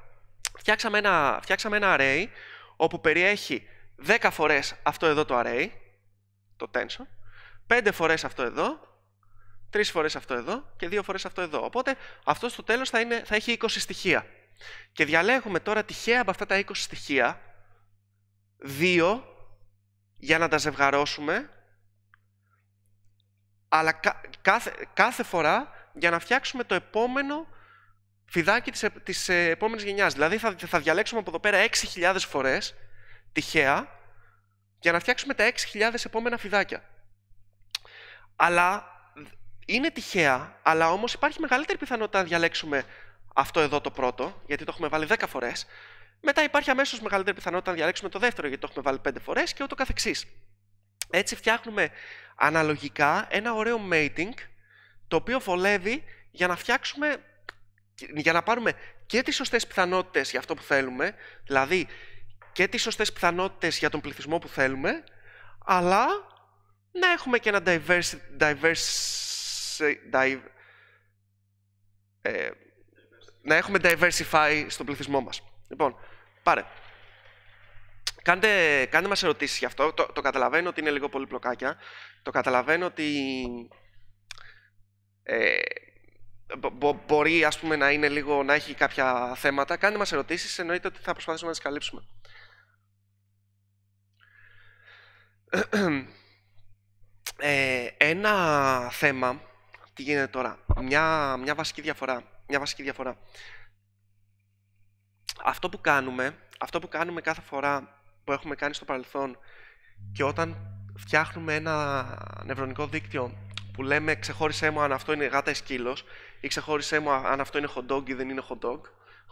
Φτιάξαμε ένα, φτιάξαμε ένα array όπου περιέχει 10 φορές αυτό εδώ το array, το tensor, πέντε φορές αυτό εδώ, 3 φορές αυτό εδώ και δύο φορές αυτό εδώ. Οπότε αυτός στο τέλος θα, θα έχει 20 στοιχεία. Και διαλέγουμε τώρα τυχαία από αυτά τα 20 στοιχεία δύο για να τα ζευγαρώσουμε, αλλά κάθε, κάθε φορά για να φτιάξουμε το επόμενο φιδάκι της, της ε, επόμενης γενιάς. Δηλαδή θα, διαλέξουμε από εδώ πέρα 6.000 φορές, τυχαία, για να φτιάξουμε τα 6.000 επόμενα φιδάκια. Αλλά είναι τυχαία, αλλά όμως υπάρχει μεγαλύτερη πιθανότητα να διαλέξουμε αυτό εδώ το πρώτο, γιατί το έχουμε βάλει 10 φορές. Μετά υπάρχει αμέσως μεγαλύτερη πιθανότητα να διαλέξουμε το δεύτερο, γιατί το έχουμε βάλει 5 φορές και ούτω καθεξής. Έτσι φτιάχνουμε αναλογικά ένα ωραίο mating, το οποίο βολεύει για να φτιάξουμε, για να πάρουμε και τις σωστές πιθανότητες για αυτό που θέλουμε, δηλαδή και τις σωστές πιθανότητες για τον πληθυσμό που θέλουμε, αλλά να έχουμε και ένα diverse, diverse, ε, diverse ε, να έχουμε diversify στον πληθυσμό μας. Λοιπόν, πάρε. Κάντε, κάντε μας ερωτήσεις γι' αυτό. Το, το καταλαβαίνω ότι είναι λίγο πολύ πλοκάκια. Το καταλαβαίνω ότι ε, μπορεί ας πούμε, να, είναι λίγο, να έχει κάποια θέματα. Κάντε μας ερωτήσεις, εννοείται ότι θα προσπαθήσουμε να τις καλύψουμε. Ε, ένα θέμα, τι γίνεται τώρα, μια, μια βασική διαφορά μια βασική διαφορά. Αυτό που κάνουμε, αυτό που κάνουμε κάθε φορά που έχουμε κάνει στο παρελθόν και όταν φτιάχνουμε ένα νευρονικό δίκτυο που λέμε ξεχώρισέ μου αν αυτό είναι γάτα ή σκύλος ή ξεχώρισέ μου αν αυτό είναι hot dog ή δεν είναι hot dog,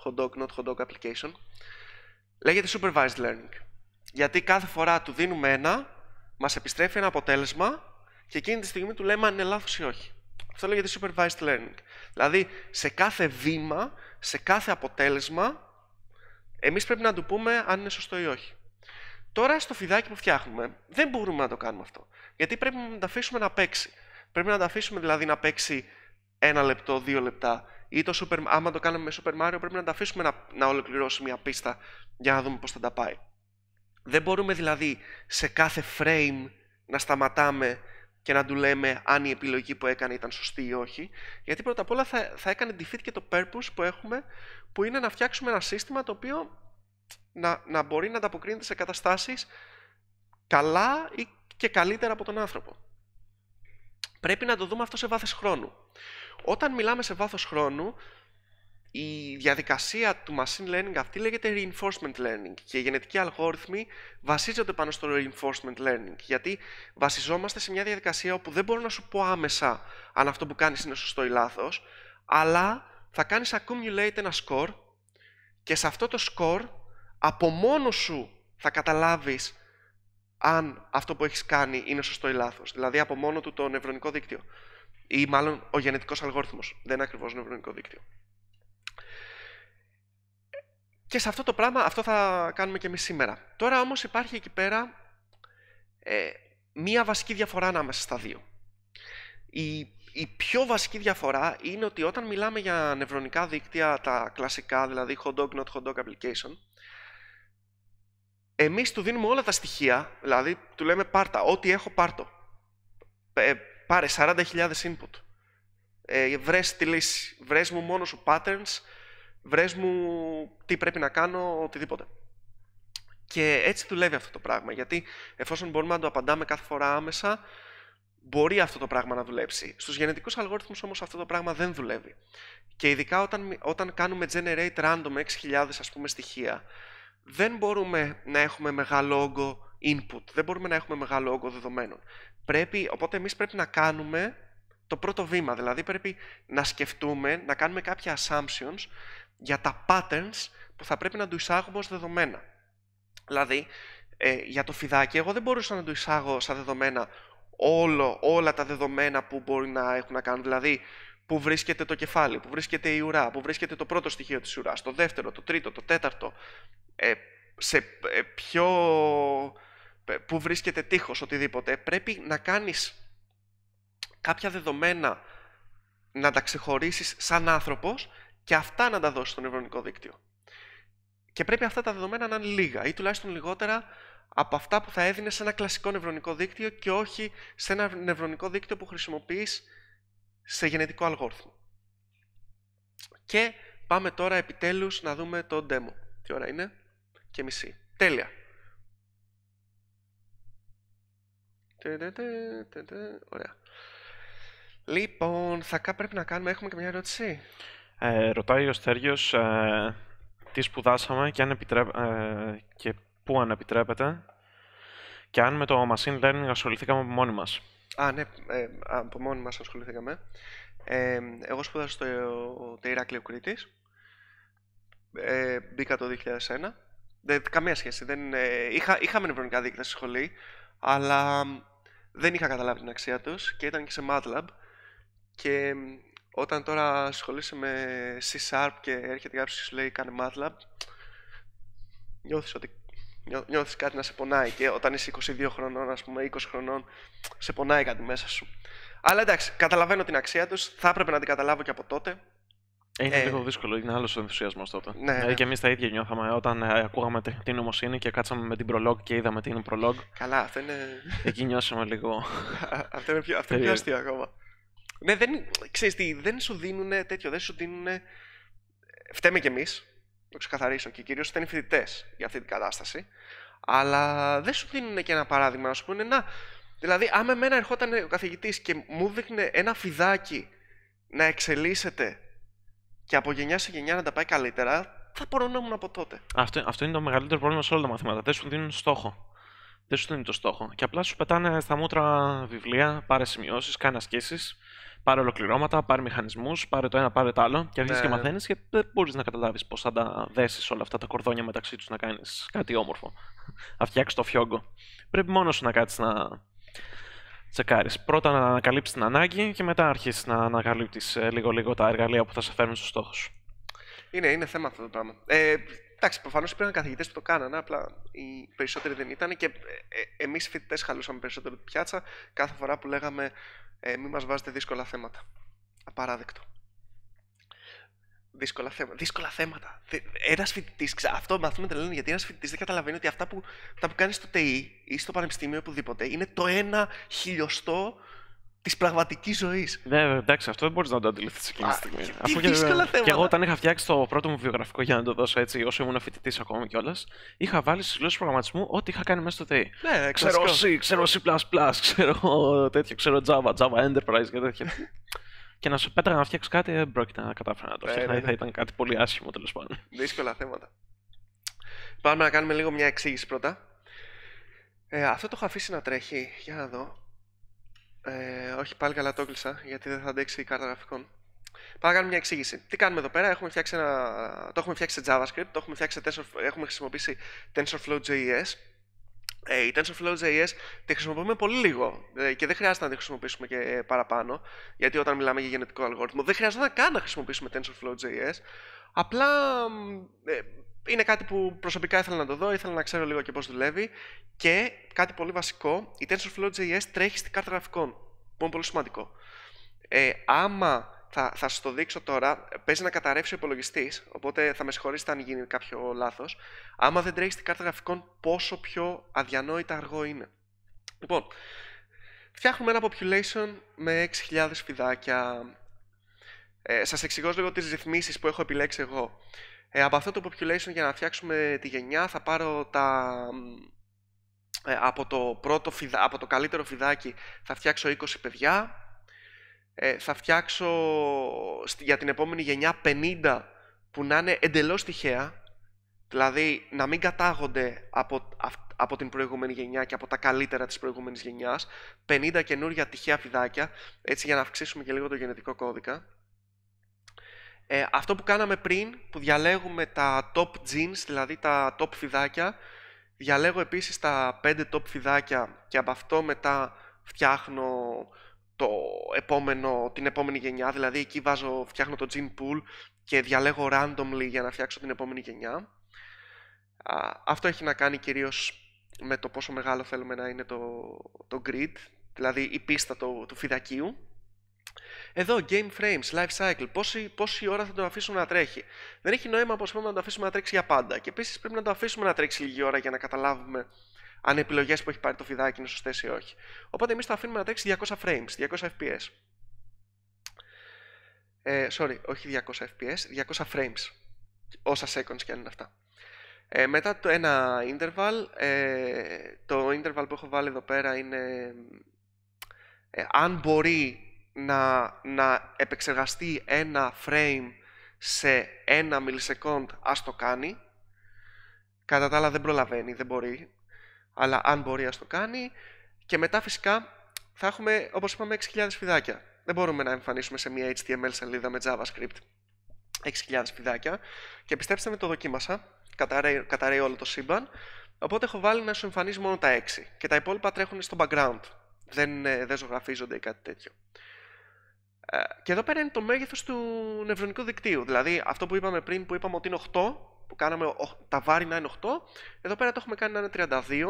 hot dog not hot dog application, λέγεται supervised learning. Γιατί κάθε φορά του δίνουμε ένα, μας επιστρέφει ένα αποτέλεσμα και εκείνη τη στιγμή του λέμε αν είναι λάθος ή όχι. Αυτό λέγεται supervised learning. Δηλαδή, σε κάθε βήμα, σε κάθε αποτέλεσμα, εμείς πρέπει να του πούμε αν είναι σωστό ή όχι. Τώρα στο φιδάκι που φτιάχνουμε, δεν μπορούμε να το κάνουμε αυτό. Γιατί πρέπει να το αφήσουμε να παίξει. Πρέπει να το αφήσουμε δηλαδή να παίξει ένα λεπτό, δύο λεπτά. Ή το super, άμα το κάνουμε με Super Mario, πρέπει να τα αφήσουμε να, να ολοκληρώσει μια πίστα για να δούμε πώς θα τα πάει. Δεν μπορούμε δηλαδή σε κάθε frame να σταματάμε και να του λέμε αν η επιλογή που έκανε ήταν σωστή ή όχι. Γιατί πρώτα απ' όλα θα, θα έκανε defeat και το purpose που έχουμε, που είναι να φτιάξουμε ένα σύστημα το οποίο να, να μπορεί να ανταποκρίνεται σε καταστάσεις καλά ή και καλύτερα από τον άνθρωπο. Πρέπει να το δούμε αυτό σε βάθος χρόνου. Όταν μιλάμε σε βάθος χρόνου, η διαδικασία του machine learning αυτή λέγεται reinforcement learning και οι γενετικοί αλγόριθμοι βασίζονται πάνω στο reinforcement learning γιατί βασιζόμαστε σε μια διαδικασία όπου δεν μπορώ να σου πω άμεσα αν αυτό που κάνεις είναι σωστό ή λάθος αλλά θα κάνεις accumulate ένα score και σε αυτό το score από μόνος σου θα καταλάβεις αν αυτό που έχεις κάνει είναι σωστό ή λάθος. Δηλαδή από μόνο του το νευρονικό δίκτυο ή μάλλον ο γενετικός αλγόριθμος, δεν είναι ακριβώς νευρονικό δίκτυο. Και σε αυτό το πράγμα, αυτό θα κάνουμε και εμείς σήμερα. Τώρα όμως υπάρχει εκεί πέρα ε, μία βασική διαφορά ανάμεσα στα δύο. Η, πιο βασική διαφορά είναι ότι όταν μιλάμε για νευρονικά δίκτυα, τα κλασικά, δηλαδή hot dog, not hot dog application, εμείς του δίνουμε όλα τα στοιχεία, δηλαδή του λέμε πάρτα, ό,τι έχω πάρτο. Ε, πάρε 40.000 input. Ε, βρες τη λύση, βρες μου μόνος σου patterns, βρες μου τι πρέπει να κάνω, οτιδήποτε. Και έτσι δουλεύει αυτό το πράγμα, γιατί εφόσον μπορούμε να το απαντάμε κάθε φορά άμεσα, μπορεί αυτό το πράγμα να δουλέψει. Στους γενετικούς αλγόριθμους όμως αυτό το πράγμα δεν δουλεύει. Και ειδικά όταν, όταν κάνουμε generate random 6.000 ας πούμε στοιχεία, δεν μπορούμε να έχουμε μεγάλο όγκο input, δεν μπορούμε να έχουμε μεγάλο όγκο δεδομένων. Πρέπει, οπότε εμείς πρέπει να κάνουμε το πρώτο βήμα, δηλαδή πρέπει να σκεφτούμε, να κάνουμε κάποια assumptions για τα patterns που θα πρέπει να του εισάγουμε ως δεδομένα. Δηλαδή, ε, για το φιδάκι, εγώ δεν μπορούσα να του εισάγω σαν δεδομένα όλο, όλα τα δεδομένα που μπορεί να έχουν να κάνουν. Δηλαδή, που βρίσκεται το κεφάλι, που βρίσκεται η ουρά, που βρίσκεται το πρώτο στοιχείο της ουράς, το δεύτερο, το τρίτο, το τέταρτο, ε, σε ε, ε που βρίσκεται τείχος, οτιδήποτε. Πρέπει να κάνεις κάποια δεδομένα να τα ξεχωρίσεις σαν άνθρωπος και αυτά να τα δώσει στο νευρονικό δίκτυο. Και πρέπει αυτά τα δεδομένα να είναι λίγα ή τουλάχιστον λιγότερα από αυτά που θα έδινε σε ένα κλασικό νευρονικό δίκτυο και όχι σε ένα νευρονικό δίκτυο που χρησιμοποιείς σε γενετικό αλγόριθμο. Και πάμε τώρα επιτέλους να δούμε το demo. Τι ώρα είναι? Και μισή. Τέλεια. Ωραία. Λοιπόν, θα πρέπει να κάνουμε... Έχουμε και μια ερώτηση. Ε, ρωτάει ο Στέργιος ε, τι σπουδάσαμε και, αν ε, και πού αν επιτρέπεται και αν με το machine learning ασχοληθήκαμε από μόνοι μας. Α, ναι, ε, από μόνοι μας ασχοληθήκαμε. Ε, εγώ σπούδασα στο το Ηράκλειο Κρήτης. μπήκα το 2001. Δεν, καμία σχέση. Δεν, είχα, είχαμε νευρονικά δίκτυα στη σχολή, αλλά δεν είχα καταλάβει την αξία τους και ήταν και σε MATLAB. Και όταν τώρα ασχολείσαι με C-Sharp και έρχεται κάποιος και σου λέει κάνε MATLAB, νιώθεις ότι νιώθεις κάτι να σε πονάει και όταν είσαι 22 χρονών, ας πούμε, 20 χρονών, σε πονάει κάτι μέσα σου. Αλλά εντάξει, καταλαβαίνω την αξία τους, θα έπρεπε να την καταλάβω και από τότε, είναι ε, λίγο δύσκολο, είναι άλλος ο ενθουσιασμός τότε. Ναι. Ε, ναι. και εμείς τα ίδια νιώθαμε όταν ε, ακούγαμε την νομοσύνη και κάτσαμε με την προλόγ και είδαμε τι είναι προλόγ. Καλά, αυτό είναι. Εκεί νιώσαμε λίγο. αυτό είναι πιο, αυτό είναι πιο αστείο ακόμα. Ναι, δεν, ξέρεις τι, δεν σου δίνουν τέτοιο, δεν σου δίνουν... Φταίμε κι εμείς, το ξεκαθαρίσω, και κυρίως ήταν οι φοιτητές για αυτή την κατάσταση, αλλά δεν σου δίνουν και ένα παράδειγμα, να σου πούνε, να, δηλαδή, άμα εμένα ερχόταν ο καθηγητής και μου δείχνε ένα φιδάκι να εξελίσσεται και από γενιά σε γενιά να τα πάει καλύτερα, θα μπορώ από τότε. Αυτό, αυτό είναι το μεγαλύτερο πρόβλημα σε όλα τα μαθήματα. Δεν σου δίνουν στόχο. Δεν σου δίνουν το στόχο. Και απλά σου πετάνε στα μούτρα βιβλία, πάρε σημειώσεις, κάνε ασκήσεις πάρε ολοκληρώματα, πάρε μηχανισμούς, πάρε το ένα, πάρε το άλλο. Και αρχίζεις ναι. και μαθαίνεις και δεν μπορείς να καταλάβεις πώς θα τα δέσεις όλα αυτά τα κορδόνια μεταξύ τους να κάνεις κάτι όμορφο. να φτιάξεις το φιόγκο. Πρέπει μόνος σου να κάτσεις να τσεκάρεις. Πρώτα να ανακαλύψεις την ανάγκη και μετά αρχίσει να ανακαλύπτεις ε, λίγο-λίγο τα εργαλεία που θα σε φέρουν στο στόχο σου. Είναι, είναι θέμα αυτό το πράγμα. Ε, εντάξει, προφανώς υπήρχαν καθηγητές που το κάνανε, απλά οι περισσότεροι δεν ήταν και ε, ε, εμείς φοιτητές χαλούσαμε περισσότερο την πιάτσα κάθε φορά που λέγαμε ε, μην μας βάζετε δύσκολα θέματα. Απαράδεκτο. Δύσκολα, θέματα. δύσκολα θέματα. Ένας φοιτητής, αυτό μαθαίνουμε να λένε γιατί ένας φοιτητής δεν καταλαβαίνει ότι αυτά που, τα που κάνεις στο ΤΕΙ e ή στο πανεπιστήμιο ή οπουδήποτε είναι το ένα χιλιοστό της πραγματικής ζωής. Ναι, εντάξει, αυτό δεν μπορείς να το αντιληφθείς εκείνη τη στιγμή. Αφού και, θέματα. και εγώ όταν είχα φτιάξει το πρώτο μου βιογραφικό για να το δώσω έτσι, όσο ήμουν φοιτητής ακόμα κιόλας, είχα βάλει στις γλώσσες προγραμματισμού ό,τι είχα κάνει μέσα στο ΤΕΙ. Ναι, ναι, ξέρω C, ξέρω C, ξέρω τέτοιο, ξέρω Java, Java Enterprise και τέτοια. και να σου πέταγα να φτιάξεις κάτι, δεν πρόκειται να κατάφερα να το ναι, φτιάξω. Ναι, θα ήταν κάτι πολύ άσχημο τέλος πάντων. Δύσκολα θέματα. Πάμε να κάνουμε λίγο μια εξήγηση πρώτα. Ε, αυτό το έχω αφήσει να τρέχει. Για να δω. Ε, όχι, πάλι καλά το έκλεισα, γιατί δεν θα αντέξει η κάρτα γραφικών. Πάμε να κάνουμε μια εξήγηση. Τι κάνουμε εδώ πέρα, έχουμε ένα... το έχουμε φτιάξει σε JavaScript, το έχουμε, φτιάξει χρησιμοποιήσει TensorFlow.js. Ε, η TensorFlow.js τη χρησιμοποιούμε πολύ λίγο ε, και δεν χρειάζεται να τη χρησιμοποιήσουμε και παραπάνω, γιατί όταν μιλάμε για γενετικό αλγόριθμο δεν χρειάζεται καν να χρησιμοποιήσουμε TensorFlow.js. Απλά ε, είναι κάτι που προσωπικά ήθελα να το δω, ήθελα να ξέρω λίγο και πώς δουλεύει και κάτι πολύ βασικό, η TensorFlow.js τρέχει στην κάρτα γραφικών, που είναι πολύ σημαντικό. Ε, άμα θα, θα σα το δείξω τώρα. Παίζει να καταρρεύσει ο υπολογιστής, οπότε θα με συγχωρήσετε αν γίνει κάποιο λάθος. Άμα δεν τρέχει στην κάρτα γραφικών, πόσο πιο αδιανόητα αργό είναι. Λοιπόν, φτιάχνουμε ένα population με 6.000 φιδάκια. Ε, σας εξηγώ λίγο τις ρυθμίσεις που έχω επιλέξει εγώ. Ε, από αυτό το population για να φτιάξουμε τη γενιά θα πάρω τα, ε, από, το πρώτο από το καλύτερο φιδάκι θα φτιάξω 20 παιδιά, ε, θα φτιάξω για την επόμενη γενιά 50 που να είναι εντελώς τυχαία, δηλαδή να μην κατάγονται από, από την προηγούμενη γενιά και από τα καλύτερα της προηγούμενης γενιάς, 50 καινούργια τυχαία φιδάκια, έτσι για να αυξήσουμε και λίγο το γενετικό κώδικα. Ε, αυτό που κάναμε πριν, που διαλέγουμε τα top jeans, δηλαδή τα top φιδάκια, διαλέγω επίσης τα 5 top φιδάκια και από αυτό μετά φτιάχνω το επόμενο, την επόμενη γενιά, δηλαδή εκεί βάζω, φτιάχνω το jean pool και διαλέγω randomly για να φτιάξω την επόμενη γενιά. Αυτό έχει να κάνει κυρίως με το πόσο μεγάλο θέλουμε να είναι το, το grid, δηλαδή η πίστα του, του φιδακίου. Εδώ, game frames, life cycle, πόση, πόση ώρα θα το αφήσουμε να τρέχει. Δεν έχει νόημα πως πρέπει να το αφήσουμε να τρέξει για πάντα. Και επίσης πρέπει να το αφήσουμε να τρέξει λίγη ώρα για να καταλάβουμε αν οι επιλογές που έχει πάρει το φιδάκι είναι σωστές ή όχι. Οπότε εμείς το αφήνουμε να τρέξει 200 frames, 200 FPS. Ε, sorry, όχι 200 FPS, 200 frames. Όσα seconds και αν είναι αυτά. Ε, μετά το ένα interval, ε, το interval που έχω βάλει εδώ πέρα είναι ε, αν μπορεί να, να επεξεργαστεί ένα frame σε ένα millisecond, ας το κάνει. Κατά τα άλλα δεν προλαβαίνει, δεν μπορεί. Αλλά αν μπορεί, ας το κάνει. Και μετά φυσικά θα έχουμε, όπως είπαμε, 6.000 φιδάκια. Δεν μπορούμε να εμφανίσουμε σε μια HTML σελίδα με JavaScript 6.000 φιδάκια. Και πιστέψτε με, το δοκίμασα. Καταραίει, καταραίει όλο το σύμπαν. Οπότε έχω βάλει να σου εμφανίζει μόνο τα 6. Και τα υπόλοιπα τρέχουν στο background. Δεν, ε, δεν ζωγραφίζονται ή κάτι τέτοιο. Ε, και εδώ πέρα είναι το μέγεθος του νευρονικού δικτύου. Δηλαδή αυτό που είπαμε πριν που είπαμε ότι είναι 8, που κάναμε τα βάρη να είναι 8, εδώ πέρα το έχουμε κάνει να είναι 32,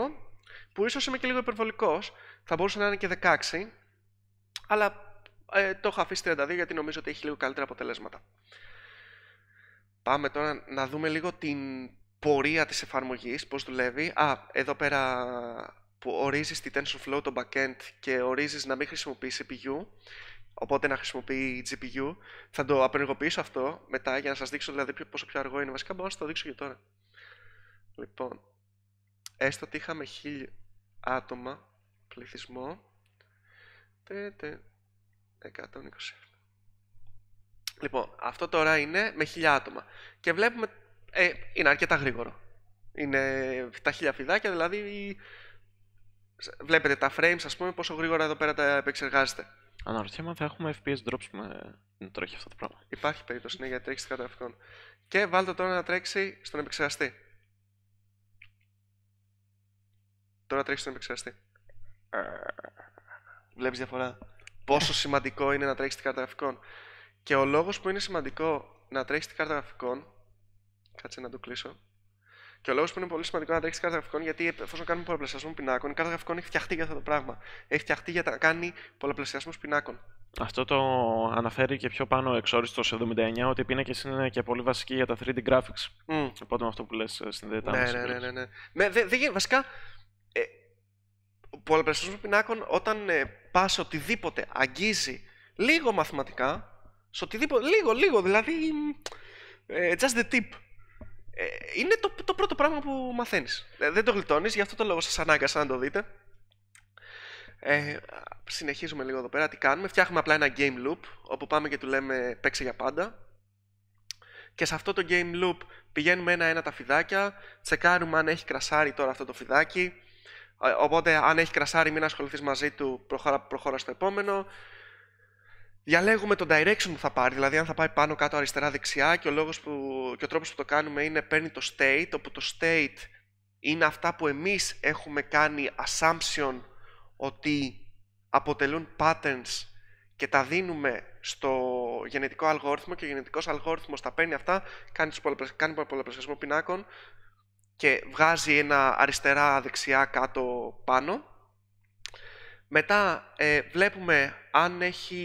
που ίσως είμαι και λίγο υπερβολικός. θα μπορούσε να είναι και 16, αλλά ε, το έχω αφήσει 32 γιατί νομίζω ότι έχει λίγο καλύτερα αποτελέσματα. Πάμε τώρα να δούμε λίγο την πορεία της εφαρμογής, πώς δουλεύει. Α, εδώ πέρα που ορίζεις τη TensorFlow, το backend και ορίζεις να μην χρησιμοποιείς CPU, Οπότε να χρησιμοποιεί GPU. Θα το απενεργοποιήσω αυτό μετά για να σας δείξω δηλαδή πόσο πιο αργό είναι. Βασικά μπορώ να σας το δείξω και τώρα. Λοιπόν, έστω ότι είχαμε 1000 άτομα πληθυσμό. τέτε, τε, Λοιπόν, αυτό τώρα είναι με χίλια άτομα. Και βλέπουμε, ε, είναι αρκετά γρήγορο. Είναι τα χίλια φιδάκια, δηλαδή βλέπετε τα frames, ας πούμε, πόσο γρήγορα εδώ πέρα τα επεξεργάζεται. Αναρωτιέμαι αν θα έχουμε FPS drops με... να τρέχει αυτό το πράγμα. Υπάρχει περίπτωση ναι, γιατί τρέχεις κατά αυτόν. Και βάλτε τώρα να τρέξει στον επεξεργαστή. Τώρα τρέχεις στον επεξεργαστή. Ε, Βλέπεις διαφορά. Πόσο σημαντικό είναι να τρέχεις την κάρτα γραφικών. Και ο λόγος που είναι σημαντικό να τρέχεις την κάρτα γραφικών. Κάτσε να το κλείσω. Και ο λόγος που είναι πολύ σημαντικό να τρέξεις κάρτα γραφικών, γιατί εφόσον κάνουμε πολλαπλασιασμό πινάκων, η κάρτα γραφικών έχει φτιαχτεί για αυτό το πράγμα. Έχει φτιαχτεί για να κάνει πολλαπλασιασμούς πινάκων. Αυτό το αναφέρει και πιο πάνω εξόριστο 79, ότι οι πίνακες είναι και πολύ βασικοί για τα 3D graphics. Mm. Οπότε με αυτό που λες ε, συνδέεται ναι, ναι, ναι, ναι, ναι. Με, δε, δε, βασικά, ε, πολλαπλασιασμός πινάκων όταν ε, πας οτιδήποτε αγγίζει λίγο μαθηματικά, σε οτιδήποτε, λίγο, λίγο, δηλαδή. Ε, just the tip. Ε, είναι το, το πρώτο πράγμα που μαθαίνεις. Ε, δεν το γλιτώνεις, γι' αυτό το λόγο σας ανάγκασα να το δείτε. Ε, συνεχίζουμε λίγο εδώ πέρα, τι κάνουμε. Φτιάχνουμε απλά ένα game loop, όπου πάμε και του λέμε παίξε για πάντα. Και σε αυτό το game loop πηγαίνουμε ένα-ένα τα φιδάκια, τσεκάρουμε αν έχει κρασάρι τώρα αυτό το φιδάκι, ε, Οπότε, αν έχει κρασάρι, μην ασχοληθείς μαζί του, προχώρα, προχώρα στο επόμενο. Διαλέγουμε το direction που θα πάρει, δηλαδή αν θα πάει πάνω, κάτω, αριστερά, δεξιά και ο, λόγος που, και ο τρόπος που το κάνουμε είναι παίρνει το state, όπου το state είναι αυτά που εμείς έχουμε κάνει assumption ότι αποτελούν patterns και τα δίνουμε στο γενετικό αλγόριθμο και ο γενετικός αλγόριθμος τα παίρνει αυτά, κάνει, κάνει πολλαπλασιασμό πινάκων και βγάζει ένα αριστερά, δεξιά, κάτω, πάνω μετά ε, βλέπουμε αν έχει,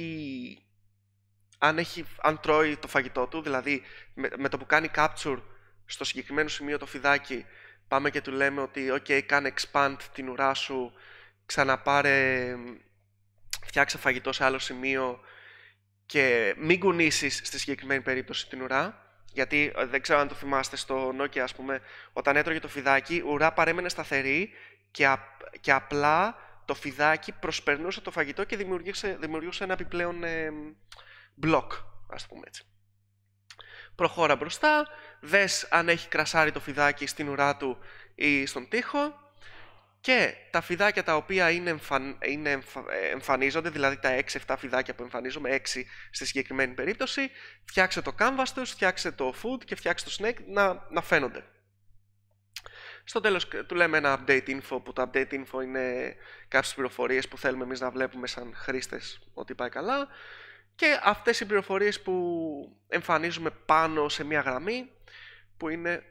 αν έχει, τρώει το φαγητό του, δηλαδή με, το που κάνει capture στο συγκεκριμένο σημείο το φιδάκι, πάμε και του λέμε ότι ok, κάνε expand την ουρά σου, ξαναπάρε, φτιάξε φαγητό σε άλλο σημείο και μην κουνήσεις στη συγκεκριμένη περίπτωση την ουρά. Γιατί ε, δεν ξέρω αν το θυμάστε στο Nokia, ας πούμε, όταν έτρωγε το φιδάκι, ουρά παρέμενε σταθερή και απλά το φιδάκι προσπερνούσε το φαγητό και δημιουργούσε, δημιουργούσε ένα επιπλέον ε, μπλοκ, ας πούμε έτσι. Προχώρα μπροστά, δες αν έχει κρασάρει το φιδάκι στην ουρά του ή στον τοίχο και τα φιδάκια τα οποία είναι είναι εμφανίζονται, δηλαδή τα 6-7 φιδάκια που εμφανίζουμε, 6 στη συγκεκριμένη περίπτωση, φτιάξε το canvas τους, φτιάξε το food και φτιάξε το snake να, να φαίνονται. Στο τέλος του λέμε ένα update info που το update info είναι κάποιες πληροφορίες που θέλουμε εμείς να βλέπουμε σαν χρήστες ότι πάει καλά και αυτές οι πληροφορίες που εμφανίζουμε πάνω σε μια γραμμή που είναι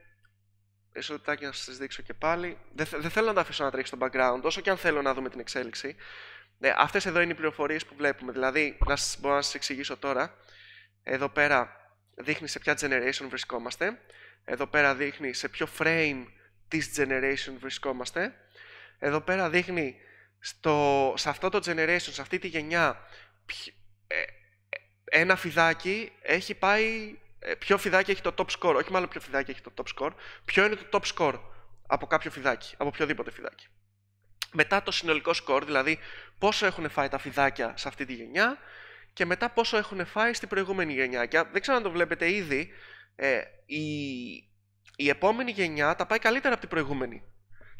Μισό να σας δείξω και πάλι. Δεν, θέλω να τα αφήσω να τρέχει στο background, όσο και αν θέλω να δούμε την εξέλιξη. Ναι, Αυτές εδώ είναι οι πληροφορίες που βλέπουμε. Δηλαδή, να σας, μπορώ να σας εξηγήσω τώρα. Εδώ πέρα δείχνει σε ποια generation βρισκόμαστε. Εδώ πέρα δείχνει σε ποιο frame this generation βρισκόμαστε. Εδώ πέρα δείχνει στο, σε αυτό το generation, σε αυτή τη γενιά, ε, ε, ένα φιδάκι έχει πάει... Ε, ποιο φιδάκι έχει το top score, όχι μάλλον ποιο φιδάκι έχει το top score, ποιο είναι το top score από κάποιο φιδάκι, από οποιοδήποτε φιδάκι. Μετά το συνολικό score, δηλαδή πόσο έχουν φάει τα φιδάκια σε αυτή τη γενιά και μετά πόσο έχουν φάει στην προηγούμενη γενιά. Και δεν ξέρω αν το βλέπετε ήδη, ε, η, η επόμενη γενιά τα πάει καλύτερα από την προηγούμενη.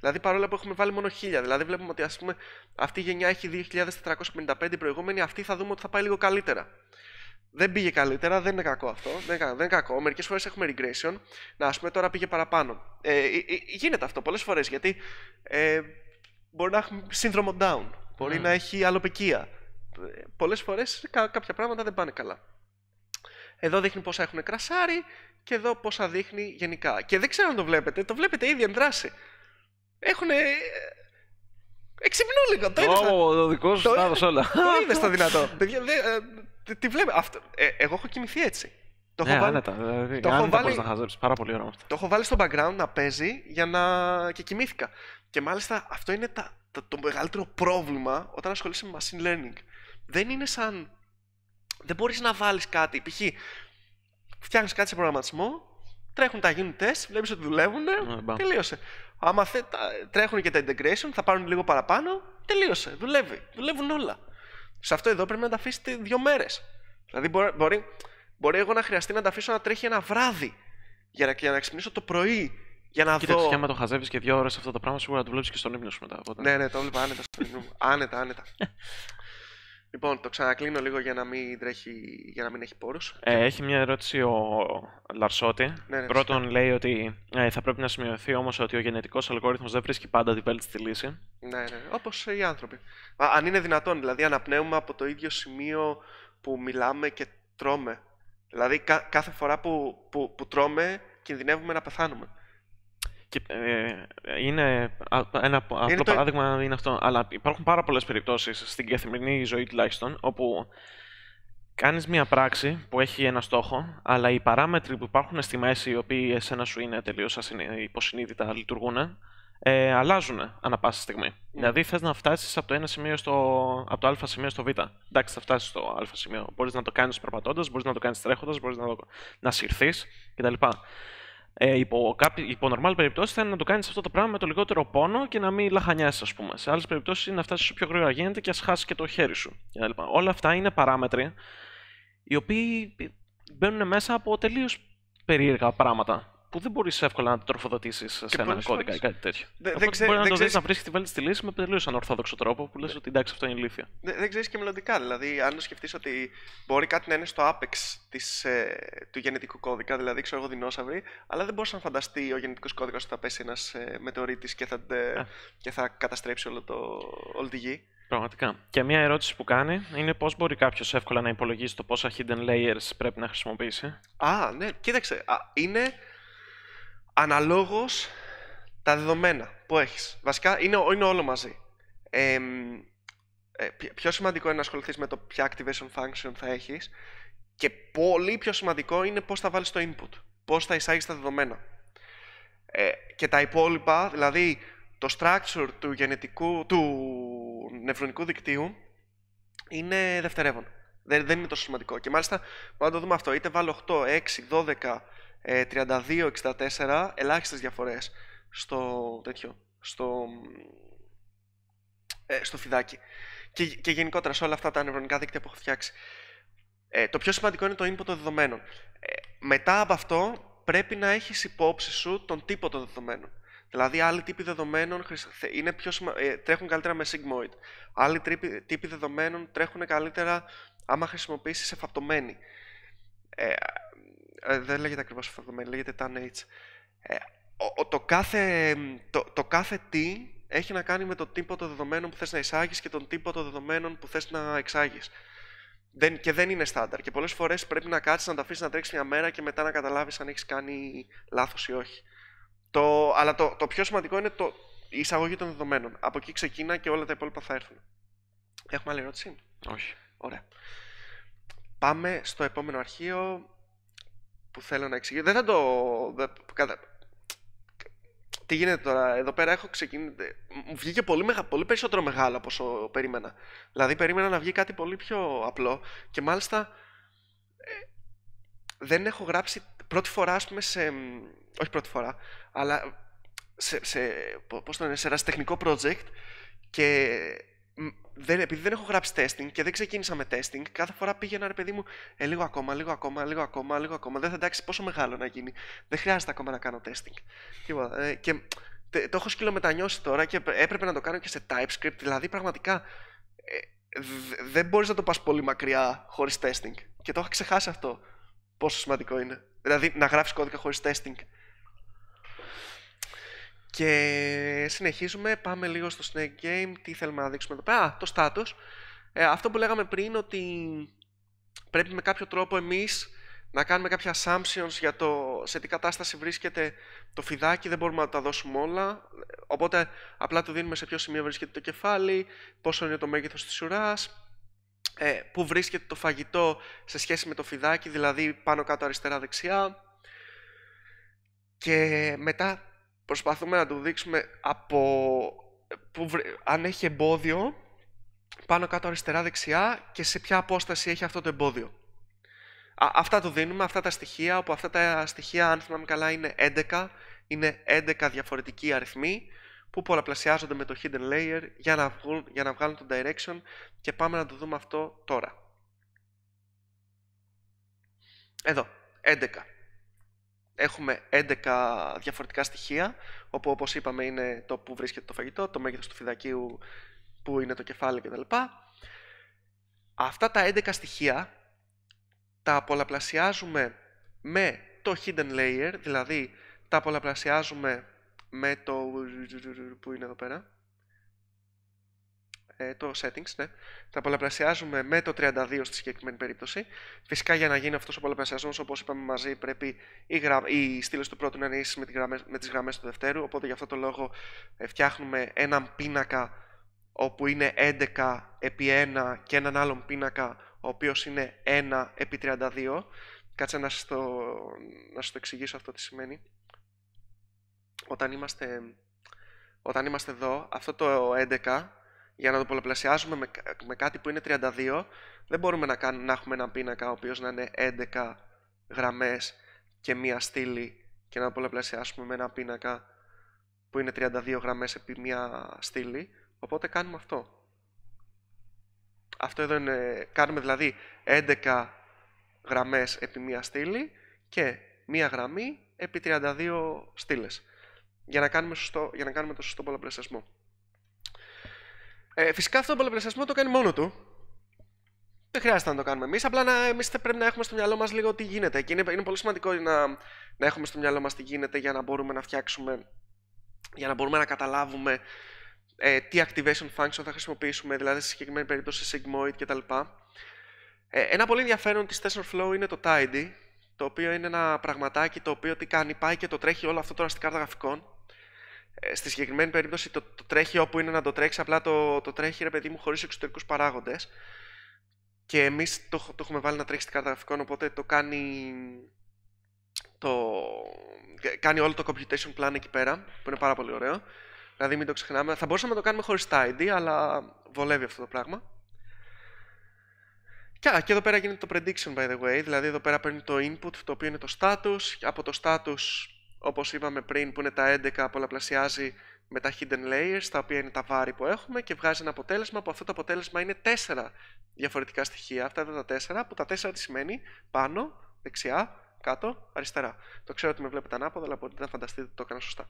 Δηλαδή παρόλο που έχουμε βάλει μόνο 1000, δηλαδή βλέπουμε ότι ας πούμε αυτή η γενιά έχει 2455 η προηγούμενη, αυτή θα δούμε ότι θα πάει λίγο καλύτερα. Δεν πήγε καλύτερα, δεν είναι κακό αυτό. Δεν, είναι κακό. Μερικές φορές έχουμε regression. Να, ας πούμε τώρα πήγε παραπάνω. Ε, ε, ε γίνεται αυτό πολλές φορές γιατί ε, μπορεί να έχουμε σύνδρομο down. Μπορεί mm. να έχει αλλοπικία. Ε, πολλές φορές κάποια πράγματα δεν πάνε καλά. Εδώ δείχνει πόσα έχουν κρασάρι και εδώ πόσα δείχνει γενικά. Και δεν ξέρω αν το βλέπετε, το βλέπετε ήδη εν δράση. Έχουν. Ε, εξυπνούν λίγο, το είδε. Oh, δικό σου το... όλα. Το είδες το δυνατό. Ε, Τι βλέπε. Ε, εγώ έχω κοιμηθεί έτσι. Το έχω ναι, βάλει. Το έχω βάλει. Πάρα πολύ ωραία Το έχω βάλει στο background να παίζει για να. και κοιμήθηκα. Και μάλιστα αυτό είναι το μεγαλύτερο πρόβλημα όταν ασχολείσαι με machine learning. Δεν είναι σαν δεν μπορείς να βάλεις κάτι. Π.χ. φτιάχνεις κάτι σε προγραμματισμό, τρέχουν τα γίνουν τεστ, βλέπεις ότι δουλεύουν, ναι, τελείωσε. Άμα θε, τρέχουν και τα integration, θα πάρουν λίγο παραπάνω, τελείωσε. Δουλεύει. Δουλεύουν όλα. Σε αυτό εδώ πρέπει να τα αφήσετε δύο μέρες. Δηλαδή, μπορεί, μπορεί, εγώ να χρειαστεί να τα αφήσω να τρέχει ένα βράδυ για να, για να ξυπνήσω το πρωί. Για να δω... Κοίταξε, άμα το χαζεύεις και δύο ώρες αυτό το πράγμα, σίγουρα το βλέπεις και στον ύπνο σου μετά. Οπότε... Ναι, ναι, το βλέπω άνετα στον Άνετα, άνετα. Λοιπόν, το ξανακλίνω λίγο για να μην, για να μην έχει πόρους. Ε, έχει μια ερώτηση ο Λαρσότη. Ναι, ναι, Πρώτον, λέει ότι ε, θα πρέπει να σημειωθεί όμως ότι ο γενετικός αλγόριθμος δεν βρίσκει πάντα την βέλτιστη λύση. Ναι, ναι, όπως οι άνθρωποι. αν είναι δυνατόν, δηλαδή αναπνέουμε από το ίδιο σημείο που μιλάμε και τρώμε. Δηλαδή, κάθε φορά που, που, που τρώμε, κινδυνεύουμε να πεθάνουμε. Και, ε, είναι ένα απλό το... παράδειγμα είναι αυτό. Αλλά υπάρχουν πάρα πολλές περιπτώσεις στην καθημερινή ζωή τουλάχιστον όπου κάνεις μια πράξη που έχει ένα στόχο, αλλά οι παράμετροι που υπάρχουν στη μέση, οι οποίοι εσένα σου είναι τελείως υποσυνείδητα, λειτουργούν, ε, αλλάζουν ανα πάσα στιγμή. Ναι. Δηλαδή θες να φτάσεις από το ένα σημείο από το α σημείο στο β. Εντάξει, θα φτάσεις στο α σημείο. Μπορείς να το κάνεις περπατώντας, μπορείς να το κάνεις τρέχοντας, μπορείς να, το... να συρθείς κτλ. Ε, υπό, κάποι, υπό normal περιπτώσεις θα είναι να το κάνεις αυτό το πράγμα με το λιγότερο πόνο και να μην λαχανιάσεις, ας πούμε. Σε άλλες περιπτώσεις είναι να φτάσεις όσο πιο γρήγορα γίνεται και ας χάσεις και το χέρι σου. Όλα αυτά είναι παράμετροι οι οποίοι μπαίνουν μέσα από τελείως περίεργα πράγματα που δεν μπορείς εύκολα να τροφοδοτήσεις σε έναν κώδικα ή κάτι τέτοιο. Δε, δεν ξέρει. μπορεί δε, να το δει να βρίσκεις τη βέλτιστη λύση με τελείως ανορθόδοξο τρόπο που λες ναι. ότι εντάξει, αυτό είναι ηλίθεια. Ναι, δεν, δεν ξέρεις και μελλοντικά. Δηλαδή, αν σκεφτείς ότι μπορεί κάτι να είναι στο άπεξ της, ε, του γενετικού κώδικα, δηλαδή ξέρω εγώ δεινόσαυροι, αλλά δεν μπορείς να φανταστεί ο γενετικός κώδικας ότι θα πέσει ένας ε, μετεωρίτης και, θα, ε, ναι. και θα καταστρέψει όλο το, όλη τη γη. Πραγματικά. Και μια ερώτηση που κάνει είναι πώς μπορεί κάποιος εύκολα να υπολογίσει το πόσα hidden layers πρέπει να χρησιμοποιήσει. Α, ναι, κοίταξε. Α, είναι αναλόγως τα δεδομένα που έχεις. Βασικά είναι, όλο μαζί. Ε, πιο σημαντικό είναι να ασχοληθείς με το ποια activation function θα έχεις και πολύ πιο σημαντικό είναι πώς θα βάλεις το input, πώς θα εισάγεις τα δεδομένα. Ε, και τα υπόλοιπα, δηλαδή το structure του, γενετικού, του νευρονικού δικτύου είναι δευτερεύον. Δεν, δεν είναι τόσο σημαντικό. Και μάλιστα, μπορούμε να το δούμε αυτό, είτε βάλω 8, 6, 12, 32-64, ε, ελάχιστες διαφορές στο τέτοιο, στο, ε, στο φιδάκι. Και, και γενικότερα σε όλα αυτά τα νευρονικά δίκτυα που έχω φτιάξει. Ε, το πιο σημαντικό είναι το input των δεδομένων. Ε, μετά από αυτό πρέπει να έχεις υπόψη σου τον τύπο των δεδομένων. Δηλαδή, άλλοι τύποι δεδομένων είναι πιο σημα... τρέχουν καλύτερα με sigmoid. Άλλοι τύποι δεδομένων τρέχουν καλύτερα άμα χρησιμοποιήσεις εφαπτωμένη. Ε, ε, δεν λέγεται ακριβώς φαντομένη, λέγεται tan h. Ε, το, κάθε, το, το κάθε τι έχει να κάνει με το τύπο των δεδομένων που θες να εισάγεις και τον τύπο των δεδομένων που θες να εξάγεις. Δεν, και δεν είναι στάνταρ. Και πολλές φορές πρέπει να κάτσεις να τα αφήσεις να τρέξεις μια μέρα και μετά να καταλάβεις αν έχεις κάνει λάθος ή όχι. Το, αλλά το, το πιο σημαντικό είναι το, η εισαγωγή των δεδομένων. Από εκεί ξεκίνα και όλα τα υπόλοιπα θα έρθουν. Έχουμε άλλη ερώτηση? Όχι. Ωραία. Πάμε στο επόμενο αρχείο που θέλω να εξηγήσω. Δεν θα το. Τι γίνεται τώρα, εδώ πέρα έχω ξεκινήσει. Μου βγήκε πολύ, μεγα... πολύ περισσότερο μεγάλο από όσο περίμενα. Δηλαδή, περίμενα να βγει κάτι πολύ πιο απλό και μάλιστα ε, δεν έχω γράψει πρώτη φορά, ας πούμε, σε... όχι πρώτη φορά, αλλά σε, σε, πώς το λένε, σε ένα τεχνικό project και δεν, επειδή δεν έχω γράψει testing και δεν ξεκίνησα με testing, κάθε φορά πήγαινα ρε παιδί μου, ε, λίγο ακόμα, λίγο ακόμα, λίγο ακόμα, λίγο ακόμα. Δεν θα εντάξει πόσο μεγάλο να γίνει. Δεν χρειάζεται ακόμα να κάνω testing. Τίποτα. Ε, και το έχω σκυλομετανιώσει τώρα και έπρεπε να το κάνω και σε TypeScript. Δηλαδή πραγματικά ε, δεν μπορείς να το πας πολύ μακριά χωρίς testing. Και το έχω ξεχάσει αυτό. Πόσο σημαντικό είναι. Δηλαδή να γράφεις κώδικα χωρίς testing. Και συνεχίζουμε, πάμε λίγο στο Snake Game. Τι θέλουμε να δείξουμε εδώ πέρα. Α, το status. Ε, αυτό που λέγαμε πριν ότι πρέπει με κάποιο τρόπο εμείς να κάνουμε κάποια assumptions για το σε τι κατάσταση βρίσκεται το φιδάκι, δεν μπορούμε να τα δώσουμε όλα. Οπότε απλά του δίνουμε σε ποιο σημείο βρίσκεται το κεφάλι, πόσο είναι το μέγεθος της ουράς, ε, πού βρίσκεται το φαγητό σε σχέση με το φιδάκι, δηλαδή πάνω κάτω αριστερά δεξιά. Και μετά προσπαθούμε να του δείξουμε από ε, που, αν έχει εμπόδιο πάνω κάτω αριστερά δεξιά και σε ποια απόσταση έχει αυτό το εμπόδιο. αυτά του δίνουμε, αυτά τα στοιχεία, όπου αυτά τα στοιχεία αν θυμάμαι καλά είναι 11, είναι 11 διαφορετικοί αριθμοί που πολλαπλασιάζονται με το hidden layer για να, για να βγάλουν το direction και πάμε να το δούμε αυτό τώρα. Εδώ, 11. Έχουμε 11 διαφορετικά στοιχεία, όπου όπως είπαμε είναι το που βρίσκεται το φαγητό, το μέγεθος του φυδακίου, που είναι το κεφάλι κτλ. Αυτά τα 11 στοιχεία τα πολλαπλασιάζουμε με το hidden layer, δηλαδή τα πολλαπλασιάζουμε με το... που είναι εδώ πέρα, ε, το settings, ναι. Τα πολλαπλασιάζουμε με το 32 στη συγκεκριμένη περίπτωση. Φυσικά για να γίνει αυτός ο πολλαπλασιασμός, όπως είπαμε μαζί, πρέπει η, γρα... η του πρώτου να είναι ίση με, τις γραμμές του δευτέρου. Οπότε για αυτό το λόγο ε, φτιάχνουμε έναν πίνακα όπου είναι 11 επί 1 και έναν άλλον πίνακα ο οποιο είναι 1 επί 32. Κάτσε να σα το, το εξηγήσω αυτό τι σημαίνει. Όταν είμαστε, όταν είμαστε εδώ, αυτό το 11 για να το πολλαπλασιάσουμε με, με κάτι που είναι 32, δεν μπορούμε να, κάνουμε, να έχουμε έναν πίνακα ο οποίος να είναι 11 γραμμές και μία στήλη και να το πολλαπλασιάσουμε με έναν πίνακα που είναι 32 γραμμές επί μία στήλη, οπότε κάνουμε αυτό. Αυτό εδώ είναι, κάνουμε δηλαδή 11 γραμμές επί μία στήλη και μία γραμμή επί 32 στήλες για να κάνουμε, σωστό, για να κάνουμε το σωστό πολλαπλασιασμό. Ε, φυσικά αυτό το πολλαπλασιασμό το κάνει μόνο του. Δεν χρειάζεται να το κάνουμε εμείς. Απλά εμεί πρέπει να έχουμε στο μυαλό μας λίγο τι γίνεται. Και είναι, είναι πολύ σημαντικό να, να έχουμε στο μυαλό μας τι γίνεται για να μπορούμε να φτιάξουμε, για να μπορούμε να καταλάβουμε ε, τι activation function θα χρησιμοποιήσουμε, δηλαδή σε συγκεκριμένη περίπτωση sigmoid κτλ. Ε, ένα πολύ ενδιαφέρον της TensorFlow είναι το Tidy, το οποίο είναι ένα πραγματάκι το οποίο τι κάνει, πάει και το τρέχει όλο αυτό τώρα στην κάρτα γραφικών ε, στη συγκεκριμένη περίπτωση το, το τρέχει όπου είναι να το τρέξει, απλά το, το τρέχει ρε παιδί μου χωρίς εξωτερικούς παράγοντες και εμείς το, το έχουμε βάλει να τρέξει στην γραφικών, οπότε το κάνει, το, κάνει όλο το computation plan εκεί πέρα, που είναι πάρα πολύ ωραίο. Δηλαδή μην το ξεχνάμε. Θα μπορούσαμε να το κάνουμε χωρίς τα ID, αλλά βολεύει αυτό το πράγμα. Και, και εδώ πέρα γίνεται το prediction, by the way, δηλαδή εδώ πέρα παίρνει το input, το οποίο είναι το status, από το status όπως είπαμε πριν που είναι τα 11 πολλαπλασιάζει με τα hidden layers τα οποία είναι τα βάρη που έχουμε και βγάζει ένα αποτέλεσμα που αυτό το αποτέλεσμα είναι 4 διαφορετικά στοιχεία αυτά εδώ τα 4 που τα 4 τι σημαίνει πάνω, δεξιά, κάτω, αριστερά το ξέρω ότι με βλέπετε ανάποδα αλλά μπορείτε να φανταστείτε ότι το έκανα σωστά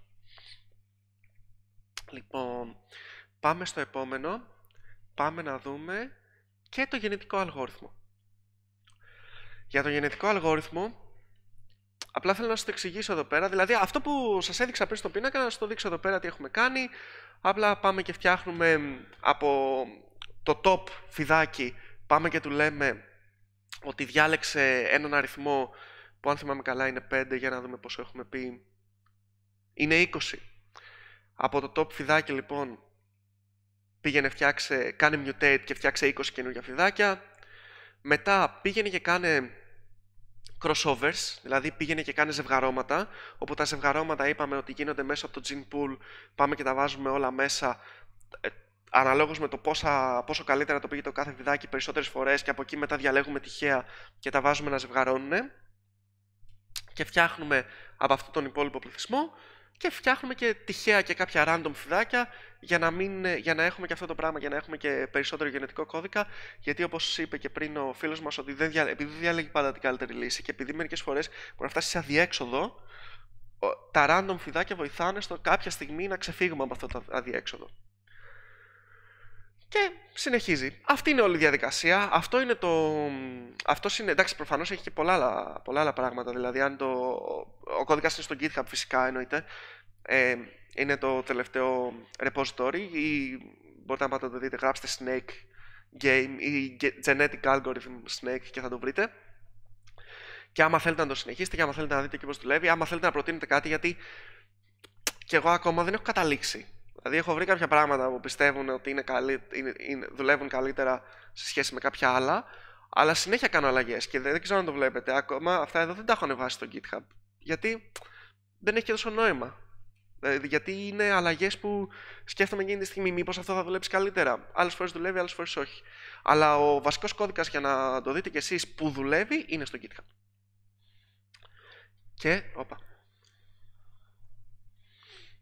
λοιπόν πάμε στο επόμενο πάμε να δούμε και το γενετικό αλγόριθμο για το γενετικό αλγόριθμο Απλά θέλω να σας το εξηγήσω εδώ πέρα. Δηλαδή, αυτό που σας έδειξα πριν στο πίνακα, να σας το δείξω εδώ πέρα τι έχουμε κάνει. Απλά πάμε και φτιάχνουμε από το top φιδάκι, πάμε και του λέμε ότι διάλεξε έναν αριθμό που αν θυμάμαι καλά είναι 5, για να δούμε πόσο έχουμε πει. Είναι 20. Από το top φιδάκι λοιπόν πήγαινε φτιάξε, κάνει mutate και φτιάξε 20 καινούργια φιδάκια. Μετά πήγαινε και κάνε crossovers, δηλαδή πήγαινε και κάνει ζευγαρώματα, όπου τα ζευγαρώματα είπαμε ότι γίνονται μέσα από το gene pool, πάμε και τα βάζουμε όλα μέσα, ε, αναλόγως με το πόσα, πόσο καλύτερα το πήγε το κάθε βιδάκι περισσότερες φορές και από εκεί μετά διαλέγουμε τυχαία και τα βάζουμε να ζευγαρώνουν και φτιάχνουμε από αυτόν τον υπόλοιπο πληθυσμό και φτιάχνουμε και τυχαία και κάποια random φυδάκια για να, μην, για να έχουμε και αυτό το πράγμα, για να έχουμε και περισσότερο γενετικό κώδικα. Γιατί όπως είπε και πριν ο φίλος μας, ότι δεν δια, επειδή διαλέγει πάντα την καλύτερη λύση και επειδή μερικές φορές μπορεί να φτάσει σε αδιέξοδο, τα random φυδάκια βοηθάνε στο κάποια στιγμή να ξεφύγουμε από αυτό το αδιέξοδο. Και συνεχίζει. Αυτή είναι όλη η διαδικασία. Αυτό είναι το. Αυτό είναι. Εντάξει, προφανώς έχει και πολλά άλλα, πολλά πράγματα. Δηλαδή, αν το. Ο κώδικας είναι στο GitHub, φυσικά εννοείται. Ε, είναι το τελευταίο repository. Ή μπορείτε να πάτε να το δείτε. Γράψτε Snake Game ή Genetic Algorithm Snake και θα το βρείτε. Και άμα θέλετε να το συνεχίσετε, και άμα θέλετε να δείτε και πώς δουλεύει, άμα θέλετε να προτείνετε κάτι, γιατί. Και εγώ ακόμα δεν έχω καταλήξει Δηλαδή, έχω βρει κάποια πράγματα που πιστεύουν ότι είναι καλύ... είναι... Είναι... δουλεύουν καλύτερα σε σχέση με κάποια άλλα, αλλά συνέχεια κάνω αλλαγές και δεν, δεν ξέρω αν το βλέπετε. Ακόμα αυτά εδώ δεν τα έχω ανεβάσει στο GitHub. Γιατί δεν έχει και τόσο νόημα. Δηλαδή, γιατί είναι αλλαγές που σκέφτομαι εκείνη τη στιγμή, μήπως αυτό θα δουλέψει καλύτερα. Άλλες φορές δουλεύει, άλλες φορές όχι. Αλλά ο βασικός κώδικας για να το δείτε κι εσείς που δουλεύει είναι στο GitHub. Και, όπα.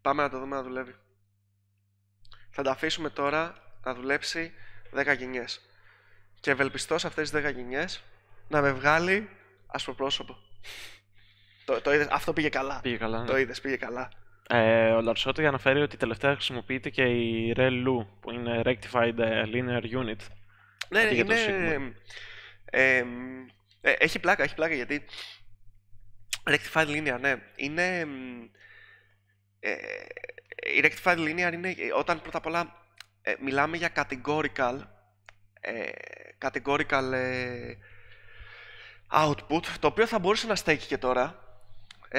Πάμε να το δούμε να δουλεύει θα τα αφήσουμε τώρα να δουλέψει 10 γενιές. Και ευελπιστώ σε αυτές τις 10 γενιές να με βγάλει ασπροπρόσωπο. το, αυτό πήγε καλά. Πήγε καλά. Ναι. Το είδες, πήγε καλά. Ε, ο Λαρσότη αναφέρει ότι τελευταία χρησιμοποιείται και η ReLU, που είναι Rectified ε, Linear Unit. Ναι, είναι... Ε, έχει πλάκα, έχει πλάκα, γιατί Rectified Linear, ναι, είναι... Ε, η rectified linear είναι ε, όταν πρώτα απ' όλα ε, μιλάμε για categorical, ε, categorical output, το οποίο θα μπορούσε να στέκει και τώρα.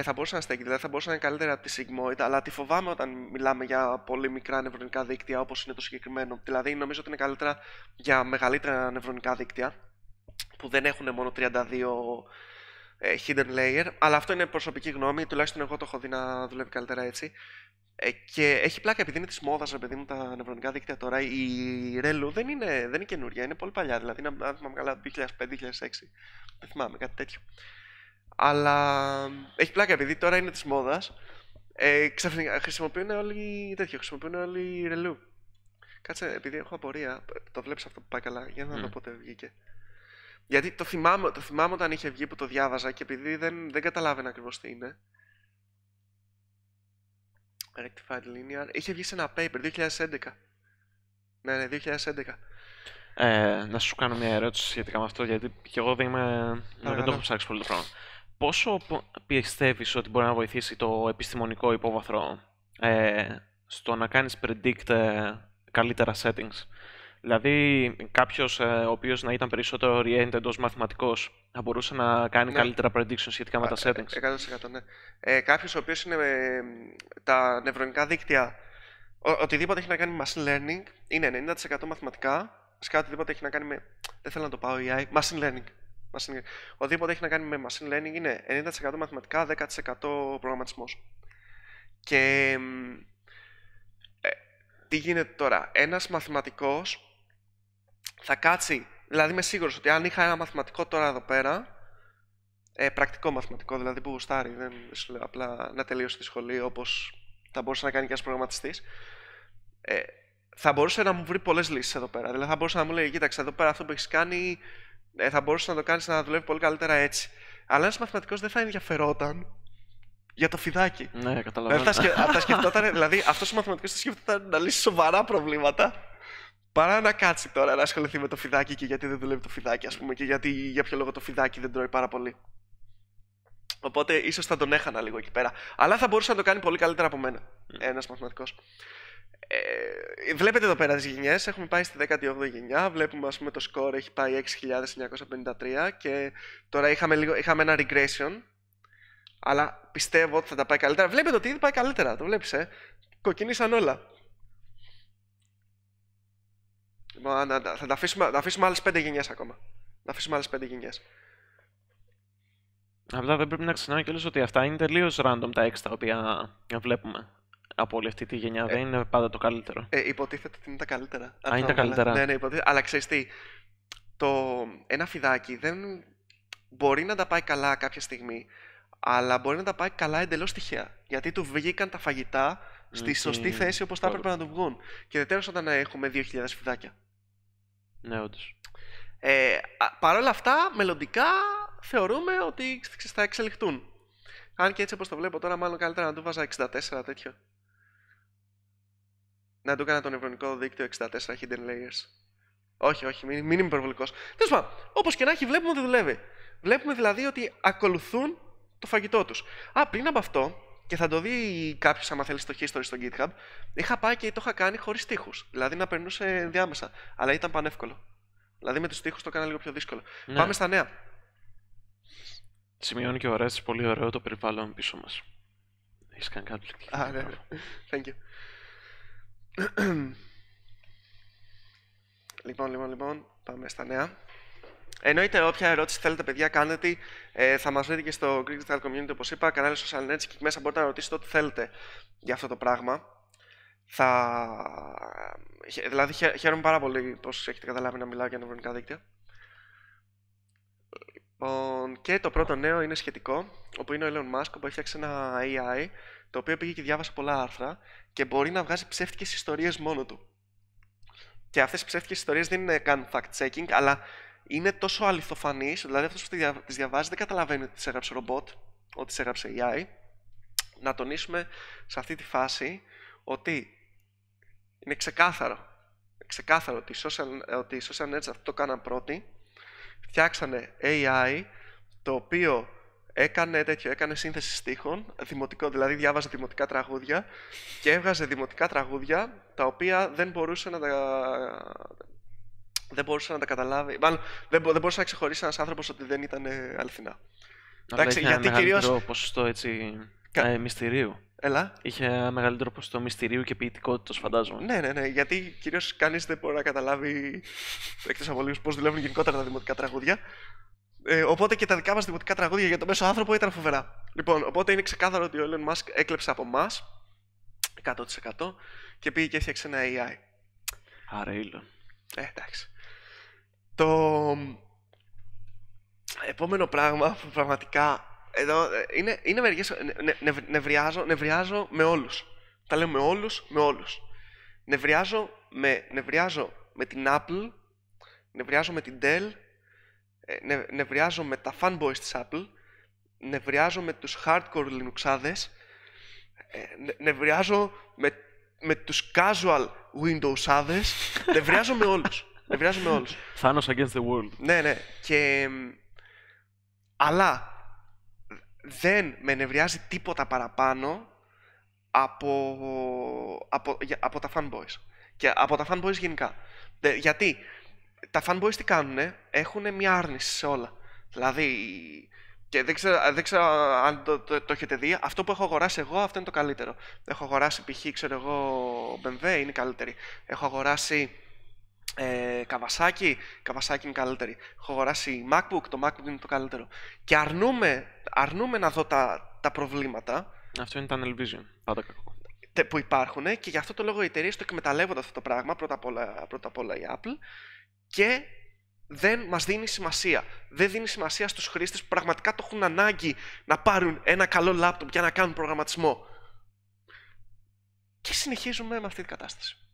θα μπορούσε να στέκει, δηλαδή θα μπορούσε να είναι καλύτερα από τη sigmoid, αλλά τη φοβάμαι όταν μιλάμε για πολύ μικρά νευρονικά δίκτυα όπως είναι το συγκεκριμένο. Δηλαδή νομίζω ότι είναι καλύτερα για μεγαλύτερα νευρονικά δίκτυα που δεν έχουν μόνο 32 hidden layer, αλλά αυτό είναι προσωπική γνώμη, τουλάχιστον εγώ το έχω δει να δουλεύει καλύτερα έτσι. Ε, και έχει πλάκα επειδή είναι της μόδας, επειδή μου τα νευρονικά δίκτυα τώρα. Η Ρέλου δεν είναι, δεν είναι καινούρια, είναι πολύ παλιά. Δηλαδή, αν θυμάμαι καλά, 2005-2006. Δεν θυμάμαι, κάτι τέτοιο. Αλλά έχει πλάκα επειδή τώρα είναι της μόδας. Ε, ξαφνικά χρησιμοποιούν όλοι τέτοιο, χρησιμοποιούν όλοι ρελού. Κάτσε, επειδή έχω απορία, το βλέπεις αυτό που πάει καλά, για να mm. δω πότε βγήκε. Γιατί το θυμάμαι, το θυμάμαι όταν είχε βγει που το διάβαζα και επειδή δεν, δεν καταλάβαινα ακριβώς τι είναι. Rectified Linear. Είχε βγει σε ένα paper 2011. Ναι, ναι, 2011. Ε, να σου κάνω μια ερώτηση σχετικά με αυτό, γιατί και εγώ δεν, είμαι... δεν το έχω ψάξει πολύ το Πόσο πιστεύεις ότι μπορεί να βοηθήσει το επιστημονικό υπόβαθρο ε, στο να κάνεις predict ε, καλύτερα settings Δηλαδή, κάποιος ε, ο οποίος να ήταν περισσότερο oriented ως μαθηματικός θα μπορούσε να κάνει ναι. καλύτερα prediction σχετικά με τα ε, settings. 100%. Ε, ναι. Ε, κάποιος ο οποίος είναι με τα νευρονικά δίκτυα, οτιδήποτε έχει να κάνει με machine learning είναι 90% μαθηματικά. Φυσικά, οτιδήποτε έχει να κάνει με. Δεν θέλω να το πάω AI. Machine learning. Machine Οτιδήποτε έχει να κάνει με machine learning είναι 90% μαθηματικά, 10% προγραμματισμός. Και. Ε, τι γίνεται τώρα, ένας μαθηματικός θα κάτσει, δηλαδή είμαι σίγουρος ότι αν είχα ένα μαθηματικό τώρα εδώ πέρα, ε, πρακτικό μαθηματικό, δηλαδή που γουστάρει, δεν σου λέω απλά να τελείωσε τη σχολή όπως θα μπορούσε να κάνει και ένας προγραμματιστής. Ε, θα μπορούσε να μου βρει πολλές λύσεις εδώ πέρα. Δηλαδή θα μπορούσε να μου λέει: Κοίταξε, εδώ πέρα αυτό που έχεις κάνει, ε, θα μπορούσες να το κάνεις να δουλεύει πολύ καλύτερα έτσι. Αλλά ένας μαθηματικός δεν θα ενδιαφερόταν για το φιδάκι. Ναι, καταλαβαίνω. δηλαδή, δηλαδή αυτός ο μαθηματικός θα σκεφτόταν να λύσει σοβαρά προβλήματα. Παρά να κάτσει τώρα να ασχοληθεί με το φιδάκι και γιατί δεν δουλεύει το φιδάκι, ας πούμε, και γιατί, για ποιο λόγο το φιδάκι δεν τρώει πάρα πολύ. Οπότε ίσως θα τον έχανα λίγο εκεί πέρα. Αλλά θα μπορούσε να το κάνει πολύ καλύτερα από μένα. Ένας μαθηματικός. Ε, βλέπετε εδώ πέρα τις γενιές. Έχουμε πάει στη 18η γενιά. Βλέπουμε, ας πούμε, το σκορ έχει πάει 6.953 και τώρα είχαμε, λίγο, είχαμε ένα regression. Αλλά πιστεύω ότι θα τα πάει καλύτερα. Βλέπετε ότι ήδη πάει καλύτερα. Το βλέπεις, ε. Κοκκινήσαν όλα θα τα αφήσουμε, θα αφήσουμε άλλες πέντε γενιές ακόμα. Να αφήσουμε άλλες πέντε γενιές. Απλά δεν πρέπει να ξεχνάμε κιόλας ότι αυτά είναι τελείως random τα έξι τα οποία βλέπουμε. Από όλη αυτή τη γενιά ε, δεν είναι πάντα το καλύτερο. Ε, υποτίθεται ότι είναι τα καλύτερα. Α, Αν είναι τα καλύτερα. Ναι, ναι, υποτίθεται. Αλλά ξέρεις τι, το ένα φιδάκι δεν μπορεί να τα πάει καλά κάποια στιγμή, αλλά μπορεί να τα πάει καλά εντελώς τυχαία. Γιατί του βγήκαν τα φαγητά στη σωστή θέση όπως τα έπρεπε να του βγουν. Και ιδιαίτερα όταν έχουμε 2.000 φιδάκια. Ναι, όντως. Ε, Παρ' όλα αυτά, μελλοντικά θεωρούμε ότι θα εξελιχθούν. Αν και έτσι όπως το βλέπω τώρα, μάλλον καλύτερα να του βάζα 64 τέτοιο. Να του έκανα το νευρονικό δίκτυο 64 hidden layers. Όχι, όχι, μην, μην είμαι υπερβολικός. Τέλος πάντων, όπως και να έχει, βλέπουμε ότι δουλεύει. Βλέπουμε δηλαδή ότι ακολουθούν το φαγητό τους. Α, πριν από αυτό, και θα το δει κάποιος άμα θέλεις στο history στο GitHub. Είχα πάει και το είχα κάνει χωρίς τείχου. Δηλαδή να περνούσε διάμεσα. Αλλά ήταν πανεύκολο. Δηλαδή με τους τείχου το έκανα λίγο πιο δύσκολο. Ναι. Πάμε στα νέα. Σημειώνει και ο Ρέτσι πολύ ωραίο το περιβάλλον πίσω μας. Έχεις κάνει κάτι Α, ναι, ναι. Thank you. λοιπόν, λοιπόν, λοιπόν, πάμε στα νέα. Εννοείται, όποια ερώτηση θέλετε, παιδιά, κάνετε. Ε, θα μας βρείτε και στο Greek Digital Community, όπως είπα, κανάλι social networks και μέσα μπορείτε να ρωτήσετε ό,τι θέλετε για αυτό το πράγμα. Θα... Δηλαδή, χαίρομαι πάρα πολύ πώ έχετε καταλάβει να μιλάω για νευρονικά δίκτυα. Λοιπόν, και το πρώτο νέο είναι σχετικό, όπου είναι ο Elon Musk, που έχει φτιάξει ένα AI, το οποίο πήγε και διάβασε πολλά άρθρα και μπορεί να βγάζει ψεύτικες ιστορίες μόνο του. Και αυτές οι ψεύτικες ιστορίες δεν είναι καν fact-checking, αλλά είναι τόσο αληθοφανής, δηλαδή αυτός που τις διαβάζει δεν καταλαβαίνει ότι τι έγραψε ρομπότ, ότι τι έγραψε AI. Να τονίσουμε σε αυτή τη φάση ότι είναι ξεκάθαρο, ξεκάθαρο ότι οι social, ότι social networks αυτό το κάναν πρώτοι, φτιάξανε AI το οποίο έκανε τέτοιο, έκανε σύνθεση στίχων, δημοτικό, δηλαδή διάβαζε δημοτικά τραγούδια και έβγαζε δημοτικά τραγούδια τα οποία δεν μπορούσε να τα, δεν μπορούσε να τα καταλάβει. Μάλλον δεν, μπο, δεν μπορούσε να ξεχωρίσει ένας άνθρωπος ότι δεν ήταν αληθινά. Εντάξει, είχε γιατί ένα κυρίως... μεγαλύτερο ποσοστό έτσι, ε, μυστηρίου. Έλα. Είχε ένα μεγαλύτερο ποσοστό μυστηρίου και ποιητικότητας, φαντάζομαι. Ναι, ναι, ναι. Γιατί κυρίως κανείς δεν μπορεί να καταλάβει εκτός από λίγους πώς δουλεύουν γενικότερα τα δημοτικά τραγούδια. Ε, οπότε και τα δικά μας δημοτικά τραγούδια για τον μέσο άνθρωπο ήταν φοβερά. Λοιπόν, οπότε είναι ξεκάθαρο ότι ο Elon Musk έκλεψε από εμάς 100% και πήγε και έφτιαξε ένα AI. Άρα, Elon. Ε, εντάξει. Το επόμενο πράγμα που πραγματικά εδώ ε, είναι, είναι μερικές, ε, νε, νε, νευριάζω, νευριάζω με όλους. Τα λέω με όλους, με όλους. Νευριάζω με, νευριάζω με την Apple, νευριάζω με την Dell, ε, νε, νευριάζω με τα fanboys της Apple, νευριάζω με τους hardcore Linuxάδες, νευριάζω με, με τους casual Windowsάδες, νευριάζω με όλους. Επηρεάζουμε όλους. Thanos against the world. Ναι, ναι. Και... Αλλά δεν με νευριάζει τίποτα παραπάνω από, από, από τα fanboys. Και από τα fanboys γενικά. Γιατί τα fanboys τι κάνουνε, έχουν μια άρνηση σε όλα. Δηλαδή, και δεν ξέρω, αν το, το, έχετε δει, αυτό που έχω αγοράσει εγώ, αυτό είναι το καλύτερο. Έχω αγοράσει π.χ. ξέρω εγώ BMW, είναι η καλύτερη. Έχω αγοράσει ε, Καβασάκι, Καβασάκι είναι καλύτερη. Έχω αγοράσει MacBook, το MacBook είναι το καλύτερο. Και αρνούμε, αρνούμε να δω τα, τα προβλήματα. Αυτό είναι το Tunnel Vision, πάντα κακό. Που υπάρχουν και γι' αυτό το λόγο οι εταιρείες το εκμεταλλεύονται αυτό το πράγμα, πρώτα απ' όλα, η Apple, και δεν μας δίνει σημασία. Δεν δίνει σημασία στους χρήστες που πραγματικά το έχουν ανάγκη να πάρουν ένα καλό λάπτοπ για να κάνουν προγραμματισμό. Και συνεχίζουμε με αυτή την κατάσταση.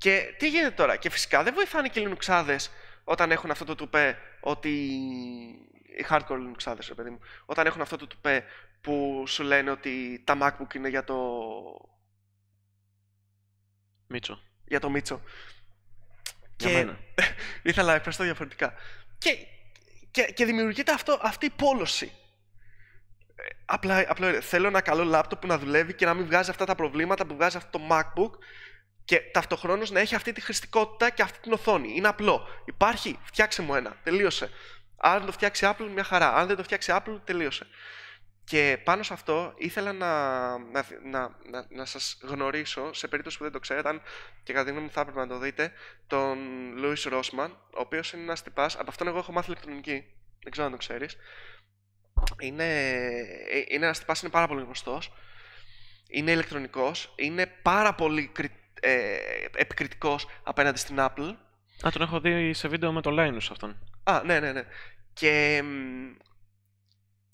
Και τι γίνεται τώρα, και φυσικά δεν βοηθάνε και οι Λινοξάδε όταν έχουν αυτό το τουπέ ότι. Οι hardcore Λινοξάδε, ρε παιδί μου. Όταν έχουν αυτό το τουπέ που σου λένε ότι τα MacBook είναι για το. Μίτσο. Για το Μίτσο. Για και... Ήθελα να εκφραστώ διαφορετικά. Και, και, και δημιουργείται αυτό, αυτή η πόλωση. Ε, απλά, απλά θέλω ένα καλό λάπτοπ που να δουλεύει και να μην βγάζει αυτά τα προβλήματα που βγάζει αυτό το MacBook και ταυτοχρόνως να έχει αυτή τη χρηστικότητα και αυτή την οθόνη. Είναι απλό. Υπάρχει, φτιάξε μου ένα, τελείωσε. Αν το φτιάξει Apple, μια χαρά. Αν δεν το φτιάξει Apple, τελείωσε. Και πάνω σε αυτό ήθελα να, να, να, να σας γνωρίσω, σε περίπτωση που δεν το ξέρετε, αν και κατά τη γνώμη μου θα έπρεπε να το δείτε, τον Λούις Ρόσμαν, ο οποίος είναι ένας τυπάς, από αυτόν εγώ έχω μάθει ηλεκτρονική, δεν ξέρω αν το ξέρεις. Είναι, ε, είναι ένας τυπάς, είναι πάρα πολύ γνωστός. είναι ηλεκτρονικός, είναι πάρα πολύ ε, επικριτικός απέναντι στην Apple. Α, τον έχω δει σε βίντεο με τον Linus αυτόν. Α, ναι, ναι, ναι. Και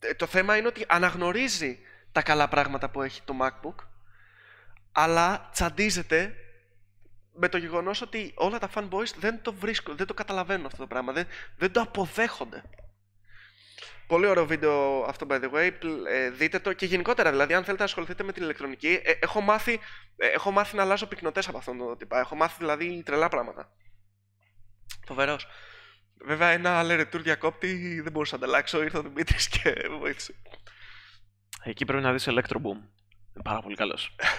ε, το θέμα είναι ότι αναγνωρίζει τα καλά πράγματα που έχει το MacBook, αλλά τσαντίζεται με το γεγονός ότι όλα τα fanboys δεν το βρίσκουν, δεν το καταλαβαίνουν αυτό το πράγμα, δεν, δεν το αποδέχονται. Πολύ ωραίο βίντεο αυτό, by the way. Ε, δείτε το και γενικότερα, δηλαδή, αν θέλετε να ασχοληθείτε με την ηλεκτρονική, ε, έχω, μάθει, ε, έχω μάθει να αλλάζω πυκνοτές από αυτόν τον τύπα. Έχω μάθει δηλαδή τρελά πράγματα. Φοβερός. Βέβαια, ένα αλερετούρ διακόπτη δεν μπορούσα να ανταλλάξω. Ήρθε ο Δημήτρης και βοήθησε. Εκεί πρέπει να δεις Electroboom. Πάρα πολύ καλός.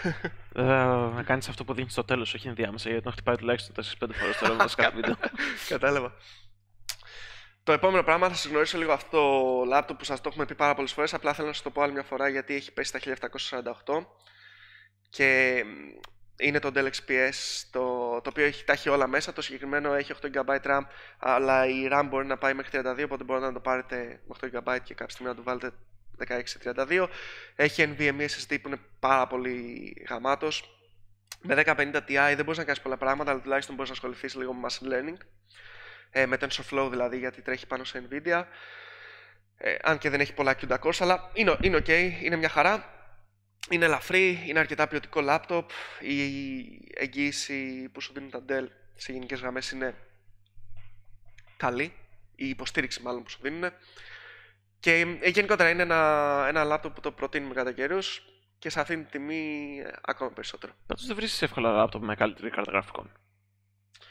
Βέβαια, να κάνεις αυτό που δίνει στο τέλος, όχι ενδιάμεσα, γιατί να χτυπάει τουλάχιστον 4-5 φορές το ρεύμα σε Κατάλαβα. Το επόμενο πράγμα θα σας γνωρίσω λίγο αυτό το λάπτο που σας το έχουμε πει πάρα πολλές φορές. Απλά θέλω να σας το πω άλλη μια φορά γιατί έχει πέσει τα 1748 και είναι το Dell XPS το, το οποίο έχει, τα έχει όλα μέσα. Το συγκεκριμένο έχει 8GB RAM, αλλά η RAM μπορεί να πάει μέχρι 32, οπότε μπορείτε να το πάρετε με 8GB και κάποια στιγμή να το βάλετε 16-32. Έχει NVMe SSD που είναι πάρα πολύ γαμάτος. Με 1050 Ti δεν μπορείς να κάνεις πολλά πράγματα, αλλά τουλάχιστον μπορείς να ασχοληθείς λίγο με machine learning ε, με TensorFlow δηλαδή γιατί τρέχει πάνω σε NVIDIA ε, αν και δεν έχει πολλά CUDA cores αλλά είναι, είναι ok, είναι μια χαρά είναι ελαφρύ, είναι αρκετά ποιοτικό λάπτοπ η εγγύηση που σου δίνουν τα Dell σε γενικές γραμμές είναι καλή η υποστήριξη μάλλον που σου δίνουν και ε, γενικότερα είναι ένα, ένα λάπτοπ που το προτείνουμε κατά καιρου, και σε αυτήν την τιμή ακόμα περισσότερο. Θα δεν βρεις εύκολα λάπτοπ με καλύτερη κάρτα γραφικών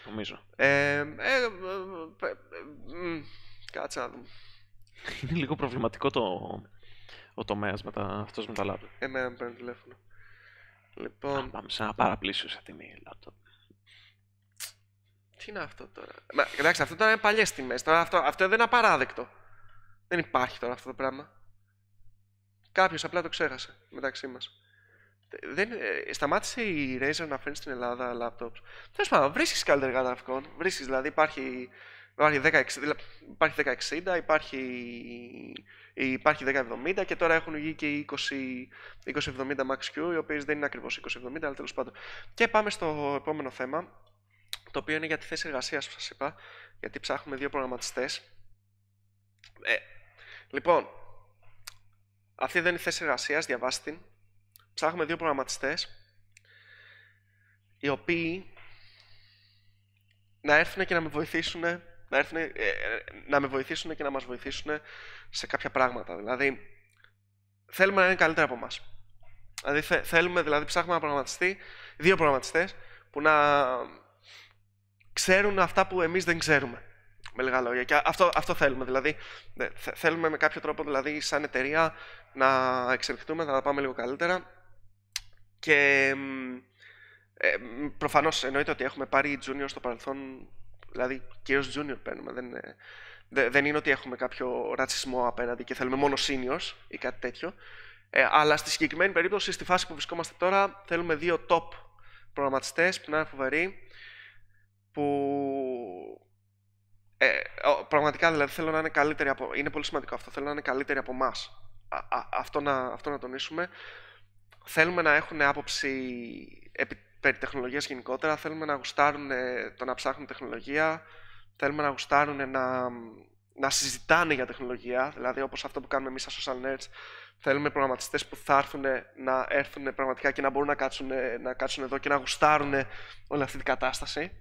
νομίζω. Ε, ε, ε, ε κάτσε να δούμε. Είναι λίγο προβληματικό το, ο τομέας με τα, αυτός με τα λάπτοπ. Εμένα με παίρνει τηλέφωνο. Λοιπόν... Να πάμε σε ένα παραπλήσιο σε τιμή λάπτοπ. Τι είναι αυτό τώρα. Μα, εντάξει, αυτό ήταν παλιές τιμές. Αυτό, αυτό δεν είναι απαράδεκτο. Δεν υπάρχει τώρα αυτό το πράγμα. Κάποιος απλά το ξέχασε μεταξύ μας δεν, ε, σταμάτησε η Razer να φέρνει στην Ελλάδα laptops. Τέλος πάντων, βρίσκεις καλύτερα γραφικών. Βρίσκεις, δηλαδή υπάρχει, υπάρχει, 10, υπάρχει 1060, υπάρχει, υπάρχει 1070 και τώρα έχουν βγει και οι 20, 2070 Max Q, οι οποίες δεν είναι ακριβώς 2070, αλλά τέλος πάντων. Και πάμε στο επόμενο θέμα, το οποίο είναι για τη θέση εργασίας που σας είπα, γιατί ψάχνουμε δύο προγραμματιστές. Ε, λοιπόν, αυτή δεν είναι η θέση εργασίας, διαβάστε την ψάχνουμε δύο προγραμματιστές οι οποίοι να έρθουν και να με βοηθήσουν να, έρθουν, ε, ε, να με βοηθήσουν και να μας βοηθήσουν σε κάποια πράγματα. Δηλαδή, θέλουμε να είναι καλύτερα από εμάς. Δηλαδή, θέλουμε, δηλαδή, ψάχνουμε ένα προγραμματιστή, δύο προγραμματιστές, που να ξέρουν αυτά που εμείς δεν ξέρουμε. Με λίγα λόγια. Και αυτό, αυτό θέλουμε. Δηλαδή, θέλουμε με κάποιο τρόπο, δηλαδή, σαν εταιρεία, να εξελιχθούμε, να τα πάμε λίγο καλύτερα και ε, Προφανώς εννοείται ότι έχουμε πάρει junior στο παρελθόν, δηλαδή και ως junior παίρνουμε. Δεν, δε, δεν είναι ότι έχουμε κάποιο ρατσισμό απέναντι και θέλουμε μόνο seniors ή κάτι τέτοιο. Ε, αλλά στη συγκεκριμένη περίπτωση, στη φάση που βρισκόμαστε τώρα, θέλουμε δύο top προγραμματιστές που να είναι φοβεροί, που ε, πραγματικά δηλαδή θέλω να είναι καλύτεροι από. Είναι πολύ σημαντικό αυτό. Θέλω να είναι καλύτεροι από εμάς. Αυτό αυτό να τονίσουμε θέλουμε να έχουν άποψη επί, περί τεχνολογίας γενικότερα, θέλουμε να γουστάρουν το να ψάχνουν τεχνολογία, θέλουμε να γουστάρουν να, να συζητάνε για τεχνολογία, δηλαδή όπως αυτό που κάνουμε εμείς στα social nerds, θέλουμε προγραμματιστές που θα έρθουν να έρθουν πραγματικά και να μπορούν να κάτσουν, να κάτσουν εδώ και να γουστάρουν όλη αυτή την κατάσταση.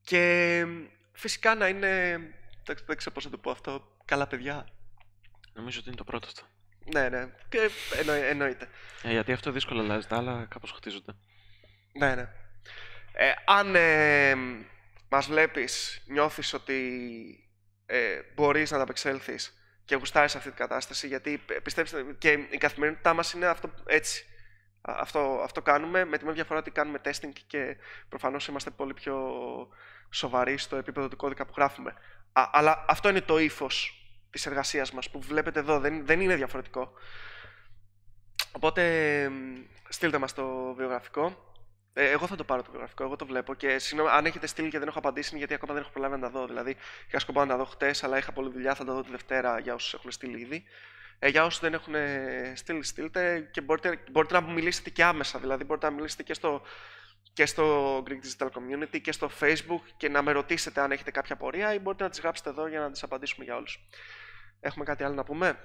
Και φυσικά να είναι, δεν ξέρω πώς θα το πω αυτό, καλά παιδιά. Νομίζω ότι είναι το πρώτο αυτό. Ναι, ναι. εννοείται. Ε, γιατί αυτό δύσκολα αλλάζει, τα άλλα κάπως χτίζονται. Ναι, ναι. Ε, αν ε, μας βλέπεις, νιώθεις ότι ε, μπορείς να ανταπεξέλθεις και γουστάρεις αυτή την κατάσταση, γιατί ε, πιστέψτε και η καθημερινότητά μας είναι αυτό, έτσι. Αυτό, αυτό κάνουμε, με τη μία διαφορά ότι κάνουμε testing και προφανώς είμαστε πολύ πιο σοβαροί στο επίπεδο του κώδικα που γράφουμε. αλλά αυτό είναι το ύφος της εργασίας μας που βλέπετε εδώ, δεν, δεν είναι διαφορετικό. Οπότε στείλτε μας το βιογραφικό. Ε, εγώ θα το πάρω το βιογραφικό, εγώ το βλέπω. Και συγγνώμη, αν έχετε στείλει και δεν έχω απαντήσει, γιατί ακόμα δεν έχω προλάβει να τα δω. Δηλαδή, είχα σκοπό να τα δω χτες, αλλά είχα πολλή δουλειά, θα τα δω τη Δευτέρα για όσους έχουν στείλει ήδη. Ε, για όσους δεν έχουν στείλει, στείλτε και μπορείτε, μπορείτε να μιλήσετε και άμεσα. Δηλαδή, μπορείτε να μιλήσετε και στο και στο Greek Digital Community και στο Facebook και να με ρωτήσετε αν έχετε κάποια πορεία ή μπορείτε να τις γράψετε εδώ για να τις απαντήσουμε για όλους. Έχουμε κάτι άλλο να πούμε?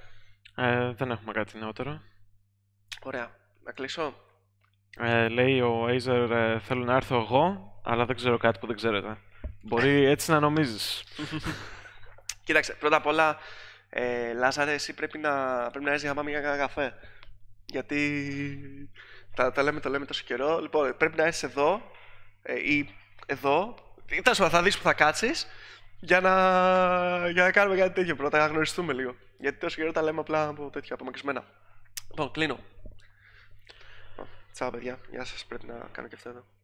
Ε, δεν έχουμε κάτι νεότερο. Ωραία. Να κλείσω. Ε, λέει ο Azer, ε, θέλω να έρθω εγώ, αλλά δεν ξέρω κάτι που δεν ξέρετε. Μπορεί έτσι να νομίζεις. Κοίταξε, πρώτα απ' όλα, ε, εσύ πρέπει να, πρέπει να πάμε για καφέ. Γιατί τα, τα λέμε, το λέμε τόσο καιρό. Λοιπόν, πρέπει να είσαι εδώ ε, ή εδώ. Ήταν θα δεις που θα κάτσεις για να, για να κάνουμε κάτι τέτοιο πρώτα, να γνωριστούμε λίγο. Γιατί τόσο καιρό τα λέμε απλά από τέτοια απομακρυσμένα. Λοιπόν, κλείνω. Λοιπόν, τσάω, παιδιά. Γεια σας. Πρέπει να κάνω και αυτό εδώ.